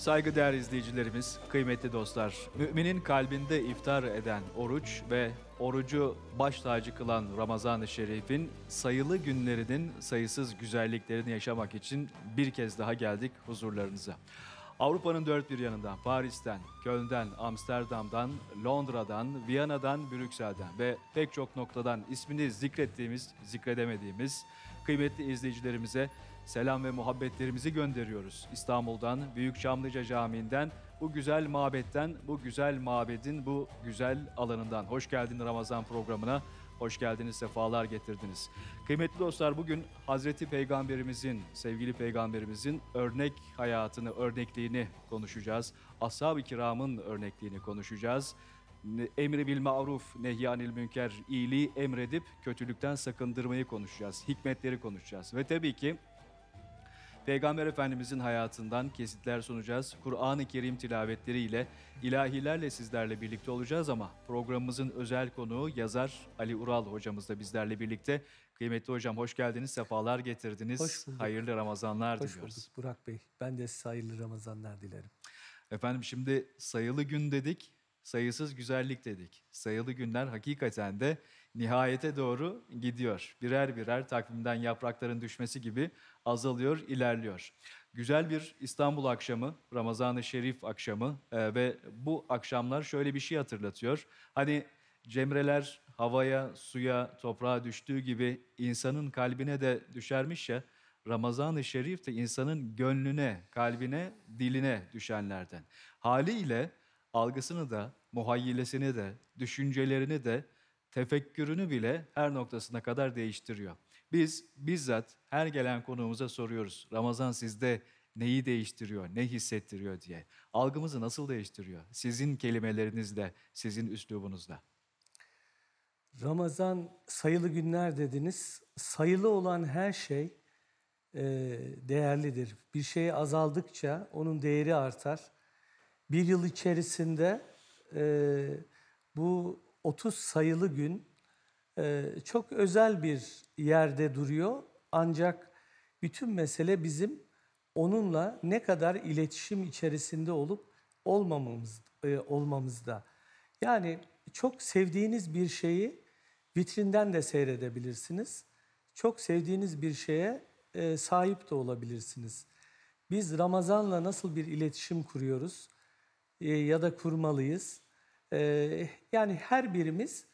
Saygıdeğer izleyicilerimiz, kıymetli dostlar, müminin kalbinde iftar eden oruç ve orucu baş tacı kılan Ramazan-ı Şerif'in sayılı günlerinin sayısız güzelliklerini yaşamak için bir kez daha geldik huzurlarınıza. Avrupa'nın dört bir yanından, Paris'ten, Köln'den, Amsterdam'dan, Londra'dan, Viyana'dan, Brüksel'den ve pek çok noktadan ismini zikrettiğimiz, zikredemediğimiz kıymetli izleyicilerimize selam ve muhabbetlerimizi gönderiyoruz. İstanbul'dan, Büyük Çamlıca Camii'nden, bu güzel mabetten, bu güzel mabedin, bu güzel alanından. Hoş geldin Ramazan programına. Hoş geldiniz, sefalar getirdiniz. Kıymetli dostlar bugün Hazreti Peygamberimizin, sevgili Peygamberimizin örnek hayatını, örnekliğini konuşacağız. Ashab-ı kiramın örnekliğini konuşacağız. Emri bil maruf, nehyanil münker, iyiliği emredip kötülükten sakındırmayı konuşacağız. Hikmetleri konuşacağız. Ve tabii ki Peygamber Efendimizin hayatından kesitler sunacağız. Kur'an-ı Kerim tilavetleriyle, ilahilerle sizlerle birlikte olacağız ama programımızın özel konuğu yazar Ali Ural hocamız da bizlerle birlikte. Kıymetli hocam hoş geldiniz, sefalar getirdiniz. Hoş bulduk. Hayırlı Ramazanlar hoş diliyoruz. Hoş bulduk Burak Bey. Ben de size hayırlı Ramazanlar dilerim. Efendim şimdi sayılı gün dedik, sayısız güzellik dedik. Sayılı günler hakikaten de nihayete doğru gidiyor. Birer birer takvimden yaprakların düşmesi gibi azalıyor, ilerliyor. Güzel bir İstanbul akşamı, Ramazan-ı Şerif akşamı e, ve bu akşamlar şöyle bir şey hatırlatıyor. Hani cemreler havaya, suya, toprağa düştüğü gibi insanın kalbine de düşermiş ya, Ramazan-ı Şerif de insanın gönlüne, kalbine, diline düşenlerden. Haliyle algısını da, muhayyilesini de, düşüncelerini de, tefekkürünü bile her noktasına kadar değiştiriyor. Biz bizzat her gelen konuğumuza soruyoruz. Ramazan sizde neyi değiştiriyor, ne hissettiriyor diye. Algımızı nasıl değiştiriyor? Sizin kelimelerinizle, sizin üslubunuzla. Ramazan sayılı günler dediniz. Sayılı olan her şey e, değerlidir. Bir şey azaldıkça onun değeri artar. Bir yıl içerisinde e, bu 30 sayılı gün e, çok özel bir yerde duruyor. Ancak bütün mesele bizim onunla ne kadar iletişim içerisinde olup olmamamız e, olmamızda. Yani çok sevdiğiniz bir şeyi vitrinden de seyredebilirsiniz. Çok sevdiğiniz bir şeye e, sahip de olabilirsiniz. Biz Ramazan'la nasıl bir iletişim kuruyoruz ya da kurmalıyız? Yani her birimiz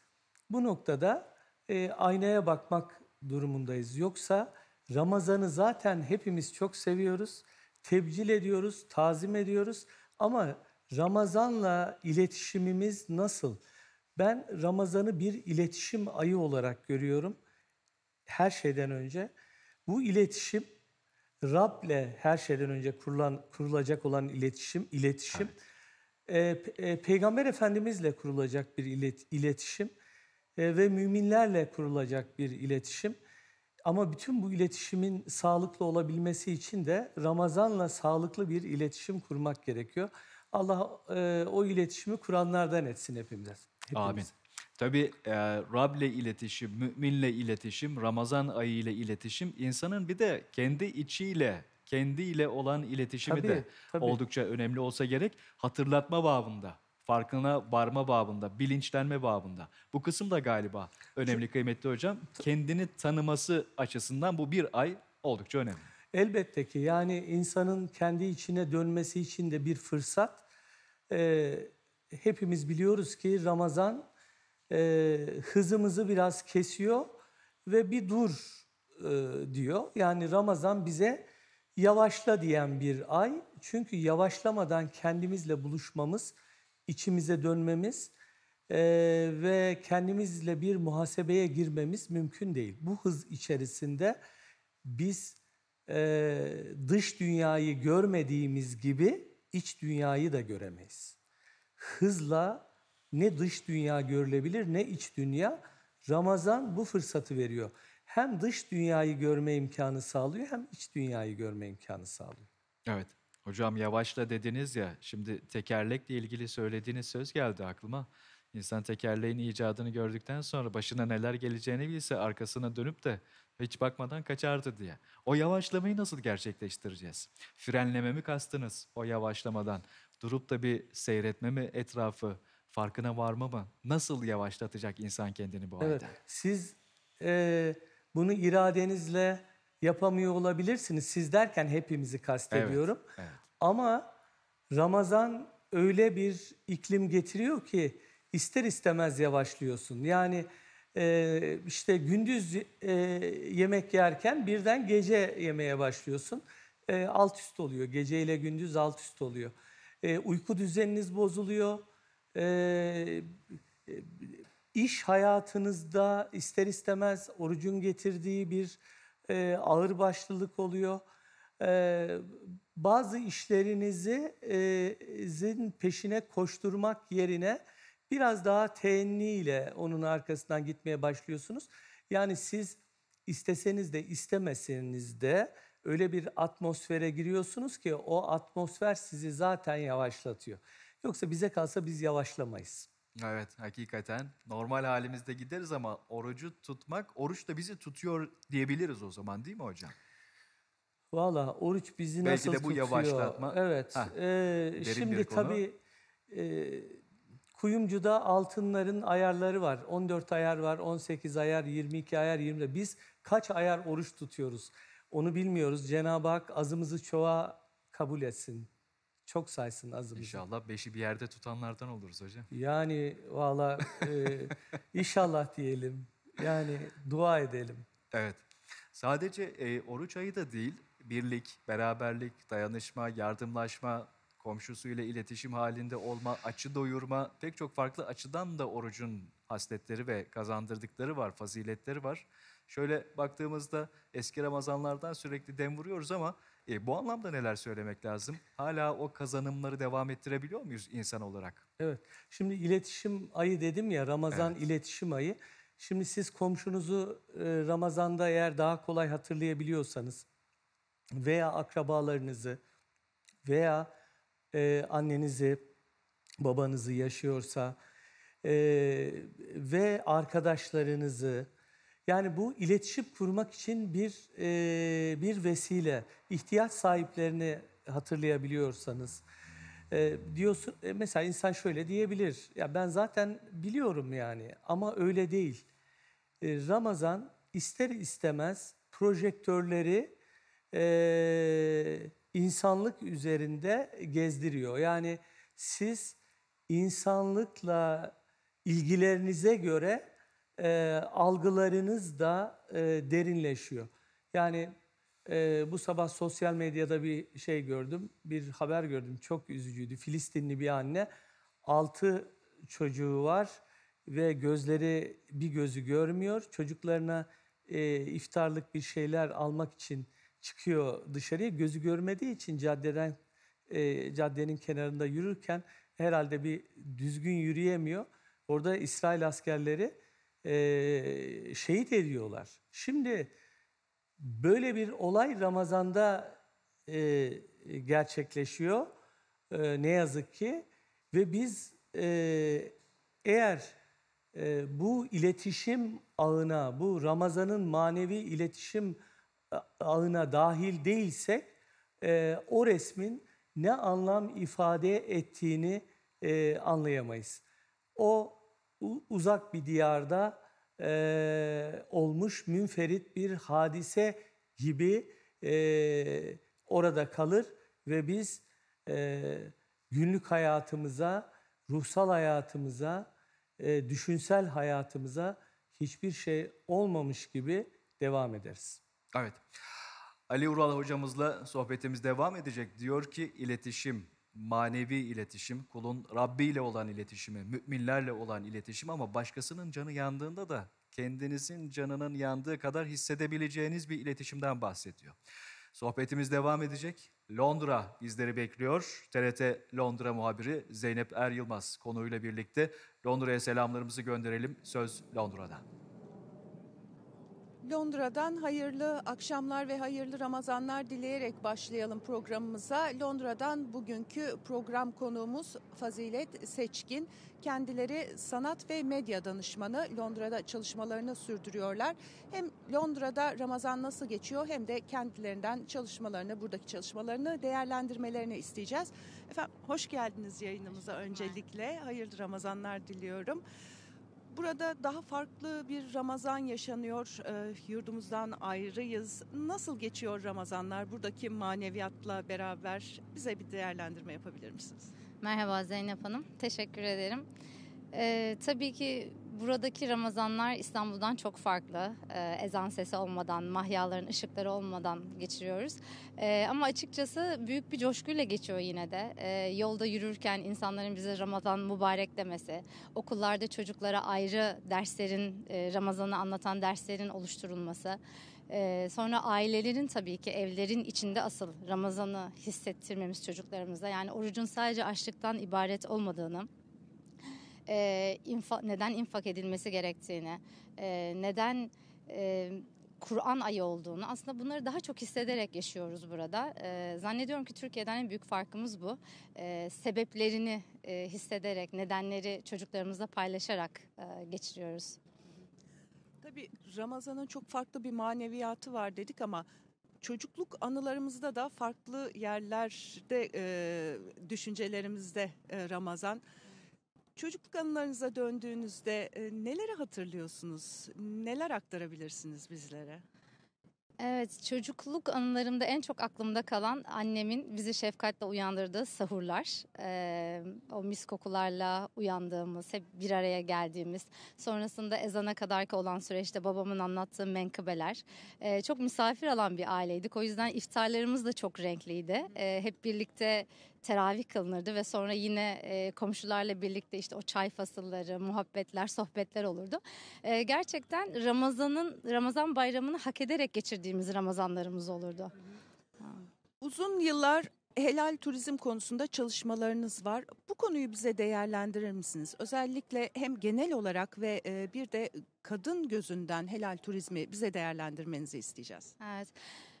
bu noktada e, aynaya bakmak durumundayız. Yoksa Ramazan'ı zaten hepimiz çok seviyoruz, tebcil ediyoruz, tazim ediyoruz ama Ramazan'la iletişimimiz nasıl? Ben Ramazan'ı bir iletişim ayı olarak görüyorum. Her şeyden önce bu iletişim Rab'le her şeyden önce kurulan kurulacak olan iletişim, iletişim evet. e, e, Peygamber Efendimizle kurulacak bir ilet, iletişim. Ee, ve müminlerle kurulacak bir iletişim. Ama bütün bu iletişimin sağlıklı olabilmesi için de Ramazan'la sağlıklı bir iletişim kurmak gerekiyor. Allah e, o iletişimi kuranlardan etsin hepimize. hepimize. Amin. Tabi e, Rab'le iletişim, müminle iletişim, Ramazan ayı ile iletişim, insanın bir de kendi içiyle, kendiyle olan iletişimi tabii, de tabii. oldukça önemli olsa gerek hatırlatma babında farkına varma babında, bilinçlenme babında. Bu kısım da galiba önemli kıymetli hocam. Kendini tanıması açısından bu bir ay oldukça önemli. Elbette ki yani insanın kendi içine dönmesi için de bir fırsat. Ee, hepimiz biliyoruz ki Ramazan e, hızımızı biraz kesiyor ve bir dur e, diyor. Yani Ramazan bize yavaşla diyen bir ay. Çünkü yavaşlamadan kendimizle buluşmamız içimize dönmemiz e, ve kendimizle bir muhasebeye girmemiz mümkün değil. Bu hız içerisinde biz e, dış dünyayı görmediğimiz gibi iç dünyayı da göremeyiz. Hızla ne dış dünya görülebilir ne iç dünya. Ramazan bu fırsatı veriyor. Hem dış dünyayı görme imkanı sağlıyor hem iç dünyayı görme imkanı sağlıyor. Evet. Hocam yavaşla dediniz ya, şimdi tekerlekle ilgili söylediğiniz söz geldi aklıma. İnsan tekerleğin icadını gördükten sonra başına neler geleceğini bilse arkasına dönüp de hiç bakmadan kaçardı diye. O yavaşlamayı nasıl gerçekleştireceğiz? Frenleme mi kastınız o yavaşlamadan? Durup da bir seyretme mi etrafı? Farkına varma mı? Nasıl yavaşlatacak insan kendini bu evet, halde? Siz e, bunu iradenizle yapamıyor olabilirsiniz. Siz derken hepimizi kastediyorum. Evet, evet. Ama Ramazan öyle bir iklim getiriyor ki ister istemez yavaşlıyorsun. Yani e, işte gündüz e, yemek yerken birden gece yemeye başlıyorsun. E, alt üst oluyor. Gece ile gündüz alt üst oluyor. E, uyku düzeniniz bozuluyor. E, e iş hayatınızda ister istemez orucun getirdiği bir e, ağırbaşlılık oluyor. E, bazı işlerinizi e, zin peşine koşturmak yerine biraz daha teenniyle onun arkasından gitmeye başlıyorsunuz. Yani siz isteseniz de istemeseniz de öyle bir atmosfere giriyorsunuz ki o atmosfer sizi zaten yavaşlatıyor. Yoksa bize kalsa biz yavaşlamayız. Evet, hakikaten. Normal halimizde gideriz ama orucu tutmak, oruç da bizi tutuyor diyebiliriz o zaman değil mi hocam? Valla oruç bizi Belki nasıl de bu tutuyor? yavaşlatma. Evet. Heh, ee, şimdi tabii e, kuyumcuda altınların ayarları var. 14 ayar var, 18 ayar, 22 ayar, 20. Biz kaç ayar oruç tutuyoruz? Onu bilmiyoruz. Cenab-ı Hak azımızı çoğa kabul etsin çok saysın azımızı. İnşallah beşi bir yerde tutanlardan oluruz hocam. Yani valla e, inşallah diyelim. Yani dua edelim. Evet. Sadece e, oruç ayı da değil, birlik, beraberlik, dayanışma, yardımlaşma, komşusuyla iletişim halinde olma, açı doyurma, pek çok farklı açıdan da orucun hasletleri ve kazandırdıkları var, faziletleri var. Şöyle baktığımızda eski Ramazanlardan sürekli dem vuruyoruz ama e, bu anlamda neler söylemek lazım? Hala o kazanımları devam ettirebiliyor muyuz insan olarak? Evet. Şimdi iletişim ayı dedim ya Ramazan evet. iletişim ayı. Şimdi siz komşunuzu e, Ramazan'da eğer daha kolay hatırlayabiliyorsanız veya akrabalarınızı veya e, annenizi, babanızı yaşıyorsa e, ve arkadaşlarınızı yani bu iletişim kurmak için bir e, bir vesile. İhtiyaç sahiplerini hatırlayabiliyorsanız e, diyorsun e, mesela insan şöyle diyebilir. Ya ben zaten biliyorum yani ama öyle değil. E, Ramazan ister istemez projektörleri e, insanlık üzerinde gezdiriyor. Yani siz insanlıkla ilgilerinize göre e, algılarınız da e, derinleşiyor. Yani e, bu sabah sosyal medyada bir şey gördüm, bir haber gördüm. Çok üzücüydü. Filistinli bir anne, altı çocuğu var ve gözleri bir gözü görmüyor. Çocuklarına e, iftarlık bir şeyler almak için çıkıyor dışarıya. Gözü görmediği için caddeden e, caddenin kenarında yürürken herhalde bir düzgün yürüyemiyor. Orada İsrail askerleri e, şehit ediyorlar. Şimdi böyle bir olay Ramazan'da e, gerçekleşiyor e, ne yazık ki ve biz e, eğer e, bu iletişim ağına, bu Ramazan'ın manevi iletişim ağına dahil değilsek e, o resmin ne anlam ifade ettiğini e, anlayamayız. O uzak bir diyarda e, olmuş münferit bir hadise gibi e, orada kalır ve biz e, günlük hayatımıza, ruhsal hayatımıza, e, düşünsel hayatımıza hiçbir şey olmamış gibi devam ederiz. Evet. Ali Ural hocamızla sohbetimiz devam edecek. Diyor ki iletişim manevi iletişim, kulun Rabbi ile olan iletişimi, müminlerle olan iletişim ama başkasının canı yandığında da kendinizin canının yandığı kadar hissedebileceğiniz bir iletişimden bahsediyor. Sohbetimiz devam edecek. Londra bizleri bekliyor. TRT Londra muhabiri Zeynep Er Yılmaz konuyla birlikte Londra'ya selamlarımızı gönderelim. Söz Londra'da. Londra'dan hayırlı akşamlar ve hayırlı Ramazanlar dileyerek başlayalım programımıza. Londra'dan bugünkü program konuğumuz Fazilet Seçkin. Kendileri sanat ve medya danışmanı Londra'da çalışmalarını sürdürüyorlar. Hem Londra'da Ramazan nasıl geçiyor hem de kendilerinden çalışmalarını, buradaki çalışmalarını değerlendirmelerini isteyeceğiz. Efendim hoş geldiniz yayınımıza öncelikle. Hayırlı Ramazanlar diliyorum. Burada daha farklı bir Ramazan yaşanıyor. Ee, yurdumuzdan ayrıyız. Nasıl geçiyor Ramazanlar? Buradaki maneviyatla beraber bize bir değerlendirme yapabilir misiniz? Merhaba Zeynep Hanım. Teşekkür ederim. E, tabii ki Buradaki Ramazanlar İstanbul'dan çok farklı. E, ezan sesi olmadan, mahyaların ışıkları olmadan geçiriyoruz. E, ama açıkçası büyük bir coşkuyla geçiyor yine de. E, yolda yürürken insanların bize Ramazan mübarek demesi, okullarda çocuklara ayrı derslerin, e, Ramazan'ı anlatan derslerin oluşturulması. sonra ailelerin tabii ki evlerin içinde asıl Ramazan'ı hissettirmemiz çocuklarımıza. Yani orucun sadece açlıktan ibaret olmadığını, e, infa, neden infak edilmesi gerektiğini, e, neden e, Kur'an ayı olduğunu aslında bunları daha çok hissederek yaşıyoruz burada. E, zannediyorum ki Türkiye'den en büyük farkımız bu. E, sebeplerini e, hissederek, nedenleri çocuklarımızla paylaşarak e, geçiriyoruz. Tabii Ramazan'ın çok farklı bir maneviyatı var dedik ama çocukluk anılarımızda da farklı yerlerde e, düşüncelerimizde e, Ramazan. Ramazan Çocukluk anılarınıza döndüğünüzde e, neleri hatırlıyorsunuz? Neler aktarabilirsiniz bizlere? Evet, çocukluk anılarımda en çok aklımda kalan annemin bizi şefkatle uyandırdığı sahurlar. Ee, o mis kokularla uyandığımız, hep bir araya geldiğimiz, sonrasında ezana kadarki olan süreçte babamın anlattığı menkıbeler. Ee, çok misafir alan bir aileydik. O yüzden iftarlarımız da çok renkliydi. Ee, hep birlikte teravih kılınırdı ve sonra yine e, komşularla birlikte işte o çay fasılları, muhabbetler, sohbetler olurdu. E, gerçekten Ramazan'ın Ramazan bayramını hak ederek geçirdiğimiz Ramazanlarımız olurdu. Uzun yıllar helal turizm konusunda çalışmalarınız var. Bu konuyu bize değerlendirir misiniz? Özellikle hem genel olarak ve e, bir de kadın gözünden helal turizmi bize değerlendirmenizi isteyeceğiz. Evet.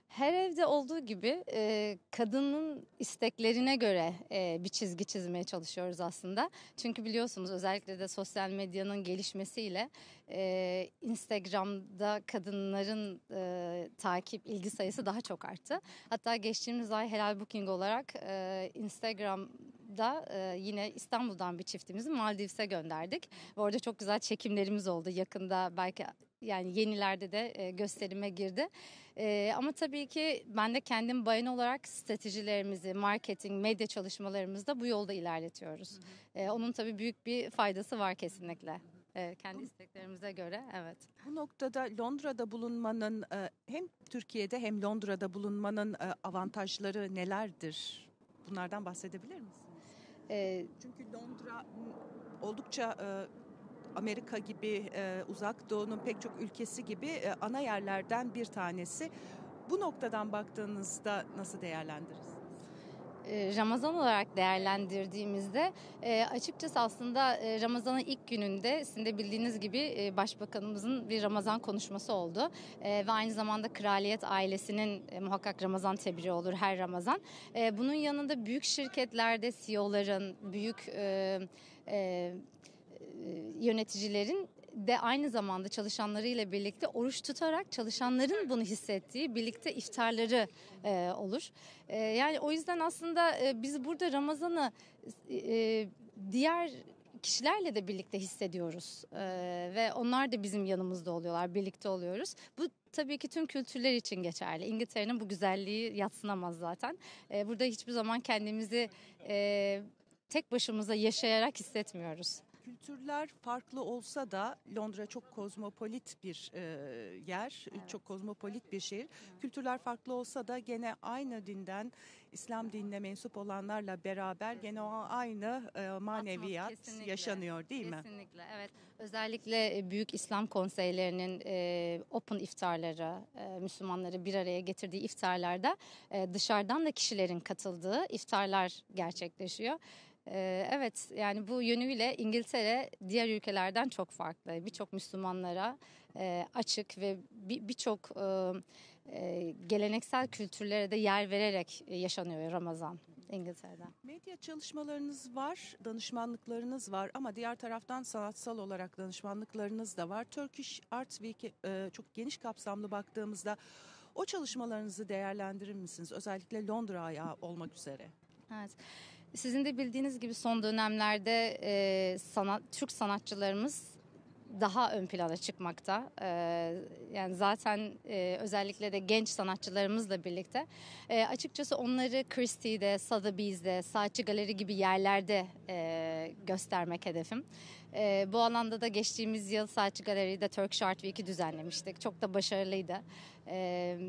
Her evde olduğu gibi e, kadının isteklerine göre e, bir çizgi çizmeye çalışıyoruz aslında. Çünkü biliyorsunuz özellikle de sosyal medyanın gelişmesiyle e, Instagram'da kadınların e, takip ilgi sayısı daha çok arttı. Hatta geçtiğimiz ay Helal Booking olarak e, Instagram'da e, yine İstanbul'dan bir çiftimizi Maldivs'e gönderdik. ve orada çok güzel çekimlerimiz oldu. Yakında belki yani yenilerde de e, gösterime girdi. E, ama tabii ki ben de kendim bayan olarak stratejilerimizi, marketing, medya çalışmalarımızda bu yolda ilerletiyoruz. E, onun tabii büyük bir faydası var kesinlikle. kendi isteklerimize göre evet. Bu noktada Londra'da bulunmanın hem Türkiye'de hem Londra'da bulunmanın avantajları nelerdir? Bunlardan bahsedebilir misiniz? E, Çünkü Londra oldukça Amerika gibi e, uzak doğunun pek çok ülkesi gibi e, ana yerlerden bir tanesi. Bu noktadan baktığınızda nasıl değerlendiririz? E, Ramazan olarak değerlendirdiğimizde e, açıkçası aslında e, Ramazan'ın ilk gününde sizin de bildiğiniz gibi Başbakanımızın bir Ramazan konuşması oldu. Ve aynı zamanda kraliyet ailesinin muhakkak Ramazan tebriği olur her Ramazan. Bunun yanında büyük şirketlerde CEO'ların, büyük e, yöneticilerin de aynı zamanda çalışanlarıyla birlikte oruç tutarak çalışanların bunu hissettiği birlikte iftarları e, olur. E, yani o yüzden aslında e, biz burada Ramazan'ı e, diğer kişilerle de birlikte hissediyoruz e, ve onlar da bizim yanımızda oluyorlar, birlikte oluyoruz. Bu tabii ki tüm kültürler için geçerli. İngiltere'nin bu güzelliği yatsınamaz zaten. E, burada hiçbir zaman kendimizi e, tek başımıza yaşayarak hissetmiyoruz kültürler farklı olsa da Londra çok kozmopolit bir e, yer, evet. çok kozmopolit bir şehir. Hı. Kültürler farklı olsa da gene aynı dinden İslam dinine mensup olanlarla beraber gene o aynı e, maneviyat yaşanıyor değil mi? Kesinlikle evet. Özellikle e, büyük İslam konseylerinin e, open iftarları, e, Müslümanları bir araya getirdiği iftarlarda e, dışarıdan da kişilerin katıldığı iftarlar gerçekleşiyor. Ee, evet yani bu yönüyle İngiltere diğer ülkelerden çok farklı. Birçok Müslümanlara e, açık ve birçok e, e, geleneksel kültürlere de yer vererek yaşanıyor Ramazan İngiltere'den. Medya çalışmalarınız var, danışmanlıklarınız var ama diğer taraftan sanatsal olarak danışmanlıklarınız da var. Turkish Art Week çok geniş kapsamlı baktığımızda o çalışmalarınızı değerlendirir misiniz? Özellikle Londra ayağı olmak üzere. Evet. Sizin de bildiğiniz gibi son dönemlerde e, sanat, Türk sanatçılarımız daha ön plana çıkmakta. Ee, yani zaten e, özellikle de genç sanatçılarımızla birlikte e, açıkçası onları Christie'de, Sotheby's'de, Saatçi Galeri gibi yerlerde e, göstermek hedefim. E, bu alanda da geçtiğimiz yıl Saatçi Galeri'de Turkish Art Week'i düzenlemiştik. Çok da başarılıydı. Evet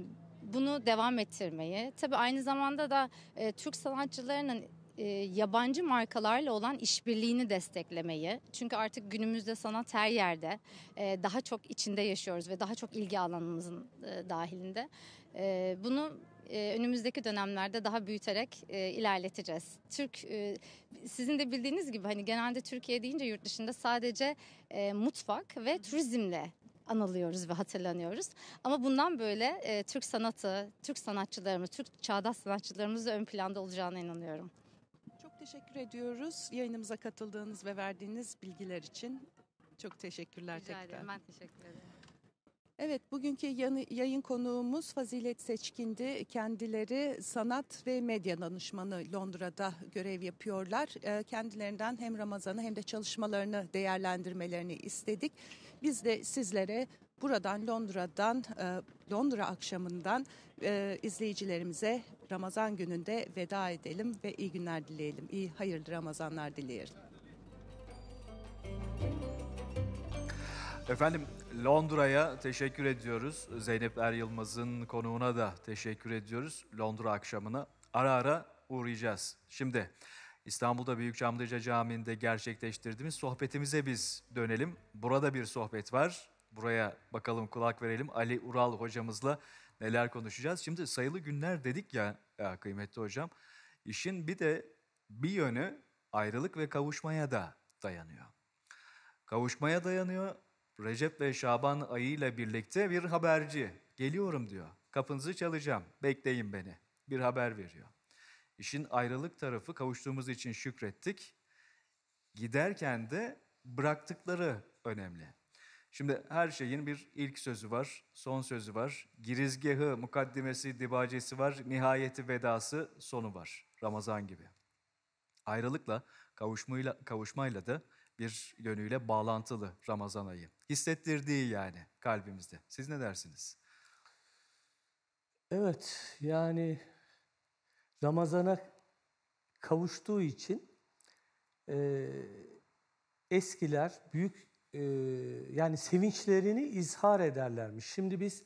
bunu devam ettirmeyi. Tabii aynı zamanda da e, Türk sanatçılarının e, yabancı markalarla olan işbirliğini desteklemeyi. Çünkü artık günümüzde sanat her yerde. E, daha çok içinde yaşıyoruz ve daha çok ilgi alanımızın e, dahilinde. E, bunu e, önümüzdeki dönemlerde daha büyüterek e, ilerleteceğiz. Türk e, sizin de bildiğiniz gibi hani genelde Türkiye deyince yurt dışında sadece e, mutfak ve turizmle anılıyoruz ve hatırlanıyoruz. Ama bundan böyle e, Türk sanatı, Türk sanatçılarımız, Türk çağdaş sanatçılarımız ön planda olacağına inanıyorum teşekkür ediyoruz. Yayınımıza katıldığınız ve verdiğiniz bilgiler için çok teşekkürler Rica tekrar. Ederim, ben teşekkür ederim. Evet, bugünkü yayın konuğumuz Fazilet Seçkindi. Kendileri sanat ve medya danışmanı Londra'da görev yapıyorlar. Ee, kendilerinden hem Ramazan'ı hem de çalışmalarını değerlendirmelerini istedik. Biz de sizlere buradan Londra'dan, e, Londra akşamından e, izleyicilerimize Ramazan gününde veda edelim ve iyi günler dileyelim. İyi hayırlı Ramazanlar dileyelim. Efendim Londra'ya teşekkür ediyoruz. Zeynep Er Yılmaz'ın konuğuna da teşekkür ediyoruz. Londra akşamına ara ara uğrayacağız. Şimdi İstanbul'da Büyük Çamlıca Camii'nde gerçekleştirdiğimiz sohbetimize biz dönelim. Burada bir sohbet var. Buraya bakalım kulak verelim. Ali Ural hocamızla neler konuşacağız. Şimdi sayılı günler dedik ya, ya e, kıymetli hocam. İşin bir de bir yönü ayrılık ve kavuşmaya da dayanıyor. Kavuşmaya dayanıyor. Recep ve Şaban ayıyla birlikte bir haberci geliyorum diyor. Kapınızı çalacağım. Bekleyin beni. Bir haber veriyor. İşin ayrılık tarafı kavuştuğumuz için şükrettik. Giderken de bıraktıkları önemli. Şimdi her şeyin bir ilk sözü var, son sözü var, girizgahı, mukaddimesi, dibacesi var, nihayeti, vedası, sonu var. Ramazan gibi. Ayrılıkla, kavuşmayla, kavuşmayla da bir yönüyle bağlantılı Ramazan ayı. Hissettirdiği yani kalbimizde. Siz ne dersiniz? Evet, yani Ramazan'a kavuştuğu için e, eskiler büyük e, yani sevinçlerini izhar ederlermiş. Şimdi biz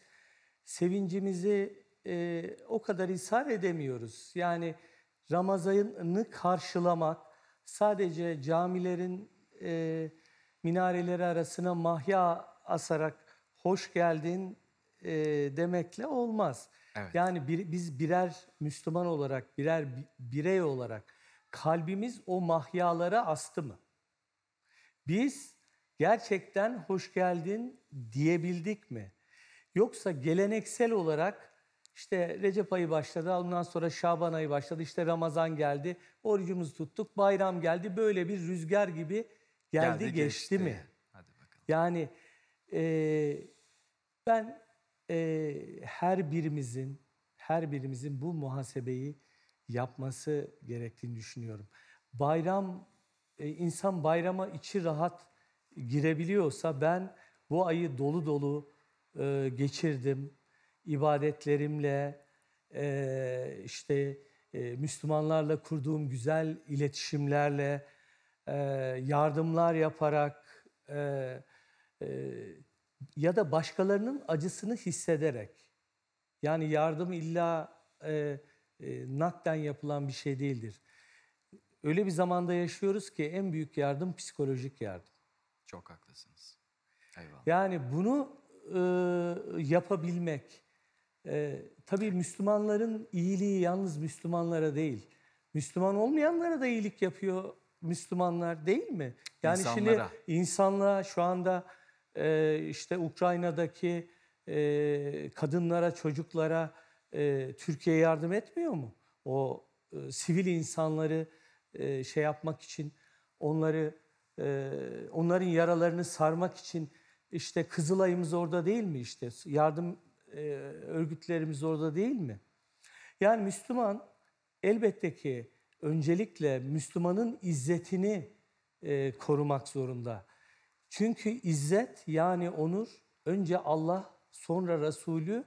sevincimizi e, o kadar izhar edemiyoruz. Yani Ramazan'ı karşılamak sadece camilerin e, minareleri arasına mahya asarak hoş geldin e, demekle olmaz. Evet. Yani bir, biz birer Müslüman olarak, birer birey olarak kalbimiz o mahyalara astı mı? Biz gerçekten hoş geldin diyebildik mi? Yoksa geleneksel olarak işte Recep ayı başladı, ondan sonra Şaban ayı başladı, işte Ramazan geldi, orucumuzu tuttuk, bayram geldi. Böyle bir rüzgar gibi geldi, geldi geçti, geçti mi? Hadi bakalım. Yani e, ben e, her birimizin, her birimizin bu muhasebeyi yapması gerektiğini düşünüyorum. Bayram, e, insan bayrama içi rahat girebiliyorsa ben bu ayı dolu dolu e, geçirdim. ibadetlerimle, e, işte e, Müslümanlarla kurduğum güzel iletişimlerle, e, yardımlar yaparak e, e, ya da başkalarının acısını hissederek. Yani yardım illa e, e, nakden yapılan bir şey değildir. Öyle bir zamanda yaşıyoruz ki en büyük yardım psikolojik yardım. Çok haklısınız. Eyvallah. Yani bunu e, yapabilmek. E, tabii Müslümanların iyiliği yalnız Müslümanlara değil. Müslüman olmayanlara da iyilik yapıyor Müslümanlar değil mi? Yani İnsanlara. şimdi insanlığa şu anda e, işte Ukrayna'daki e, kadınlara, çocuklara e, Türkiye yardım etmiyor mu? O e, sivil insanları e, şey yapmak için onları onların yaralarını sarmak için işte Kızılay'ımız orada değil mi işte yardım örgütlerimiz orada değil mi? Yani Müslüman elbette ki öncelikle Müslümanın izzetini korumak zorunda. Çünkü izzet yani onur önce Allah sonra Resulü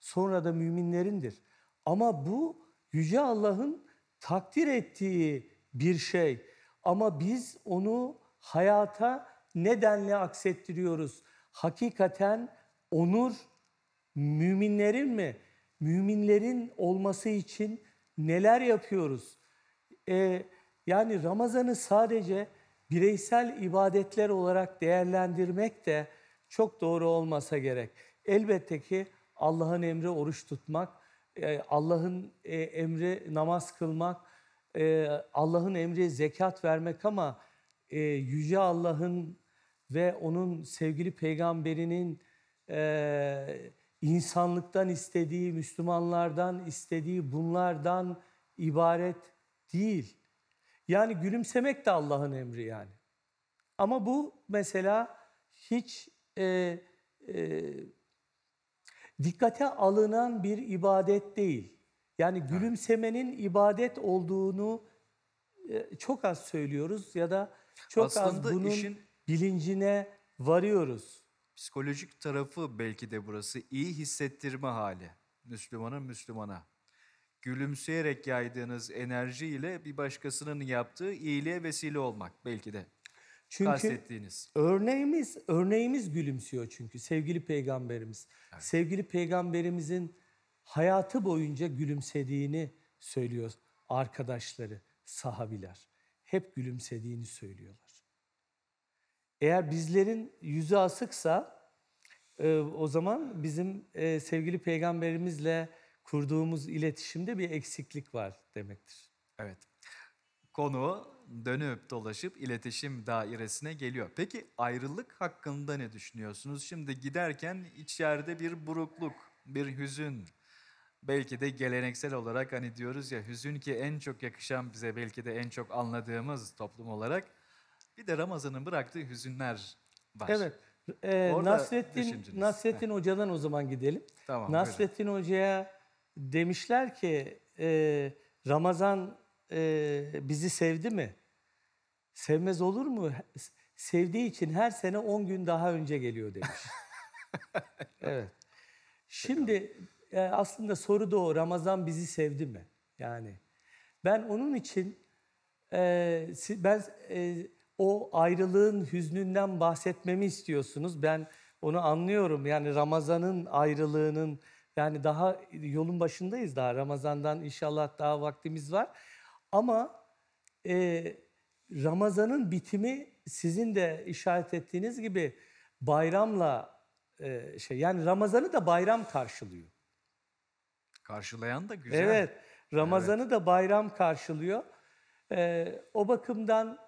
sonra da müminlerindir. Ama bu Yüce Allah'ın takdir ettiği bir şey. Ama biz onu hayata nedenle aksettiriyoruz? Hakikaten onur müminlerin mi? Müminlerin olması için neler yapıyoruz? Ee, yani Ramazan'ı sadece bireysel ibadetler olarak değerlendirmek de çok doğru olmasa gerek. Elbette ki Allah'ın emri oruç tutmak, e, Allah'ın e, emri namaz kılmak, e, Allah'ın emri zekat vermek ama e, Yüce Allah'ın ve onun sevgili peygamberinin e, insanlıktan istediği, Müslümanlardan istediği bunlardan ibaret değil. Yani gülümsemek de Allah'ın emri yani. Ama bu mesela hiç e, e, dikkate alınan bir ibadet değil. Yani gülümsemenin ibadet olduğunu e, çok az söylüyoruz ya da çok Aslında az bunun işin bilincine varıyoruz. Psikolojik tarafı belki de burası iyi hissettirme hali. Müslümanın Müslümana gülümseyerek yaydığınız enerjiyle bir başkasının yaptığı iyiliğe vesile olmak belki de. Çünkü kastettiğiniz. örneğimiz örneğimiz gülümsüyor çünkü sevgili peygamberimiz. Evet. Sevgili peygamberimizin hayatı boyunca gülümsediğini söylüyor arkadaşları, sahabiler hep gülümsediğini söylüyorlar. Eğer bizlerin yüzü asıksa e, o zaman bizim e, sevgili peygamberimizle kurduğumuz iletişimde bir eksiklik var demektir. Evet. Konu dönüp dolaşıp iletişim dairesine geliyor. Peki ayrılık hakkında ne düşünüyorsunuz? Şimdi giderken içeride bir burukluk, bir hüzün belki de geleneksel olarak hani diyoruz ya hüzün ki en çok yakışan bize belki de en çok anladığımız toplum olarak bir de Ramazan'ın bıraktığı hüzünler var. Evet. Ee, Orada Nasrettin, Nasrettin Hoca'dan o zaman gidelim. Tamam, Nasrettin buyurun. Hoca'ya demişler ki e, Ramazan e, bizi sevdi mi? Sevmez olur mu? Sevdiği için her sene 10 gün daha önce geliyor demiş. evet. Şimdi aslında soru da o. Ramazan bizi sevdi mi? Yani ben onun için e, ben e, o ayrılığın hüznünden bahsetmemi istiyorsunuz. Ben onu anlıyorum. Yani Ramazan'ın ayrılığının yani daha yolun başındayız daha. Ramazan'dan inşallah daha vaktimiz var. Ama e, Ramazan'ın bitimi sizin de işaret ettiğiniz gibi bayramla e, şey yani Ramazan'ı da bayram karşılıyor. Karşılayan da güzel. Evet. Ramazan'ı evet. da bayram karşılıyor. Ee, o bakımdan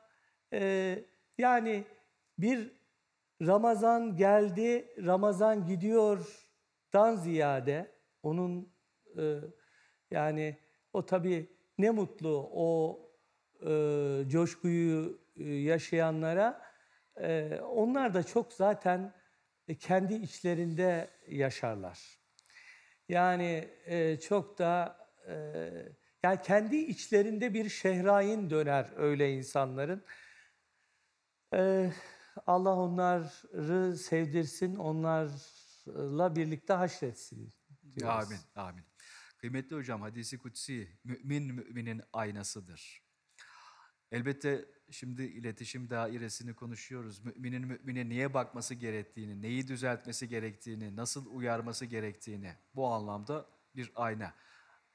e, yani bir Ramazan geldi, Ramazan gidiyordan ziyade onun e, yani o tabii ne mutlu o e, coşkuyu e, yaşayanlara. E, onlar da çok zaten kendi içlerinde yaşarlar. Yani e, çok da e, yani kendi içlerinde bir şehrain döner öyle insanların. E, Allah onları sevdirsin, onlarla birlikte haşretsin diyoruz. Amin, amin. Kıymetli hocam hadisi kutsi mümin müminin aynasıdır. Elbette şimdi iletişim dairesini konuşuyoruz. Müminin mümine niye bakması gerektiğini, neyi düzeltmesi gerektiğini, nasıl uyarması gerektiğini bu anlamda bir ayna.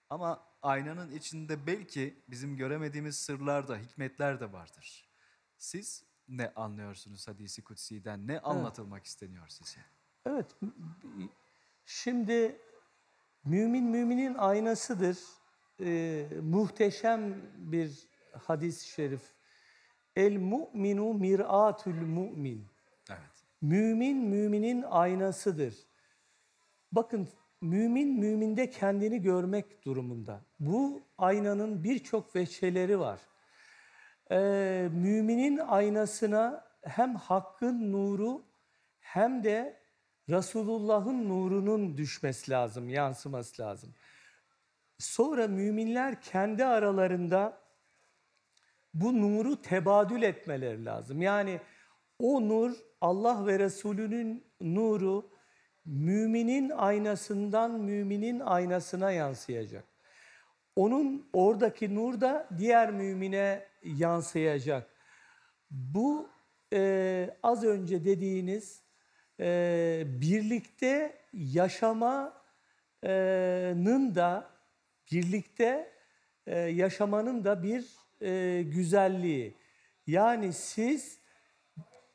Ama aynanın içinde belki bizim göremediğimiz sırlar da, hikmetler de vardır. Siz ne anlıyorsunuz hadisi kutsi'den? Ne anlatılmak evet. isteniyor size? Evet. Şimdi mümin müminin aynasıdır. Ee, muhteşem bir hadis-i şerif El mu'minu mir'atül mu'min. Evet. Mümin, müminin aynasıdır. Bakın mümin, müminde kendini görmek durumunda. Bu aynanın birçok veçeleri var. Ee, müminin aynasına hem hakkın nuru hem de Resulullah'ın nurunun düşmesi lazım, yansıması lazım. Sonra müminler kendi aralarında bu nuru tebadül etmeleri lazım. Yani o nur Allah ve Resulünün nuru müminin aynasından müminin aynasına yansıyacak. Onun oradaki nur da diğer mümine yansıyacak. Bu e, az önce dediğiniz e, birlikte yaşamanın da birlikte e, yaşamanın da bir e, güzelliği. Yani siz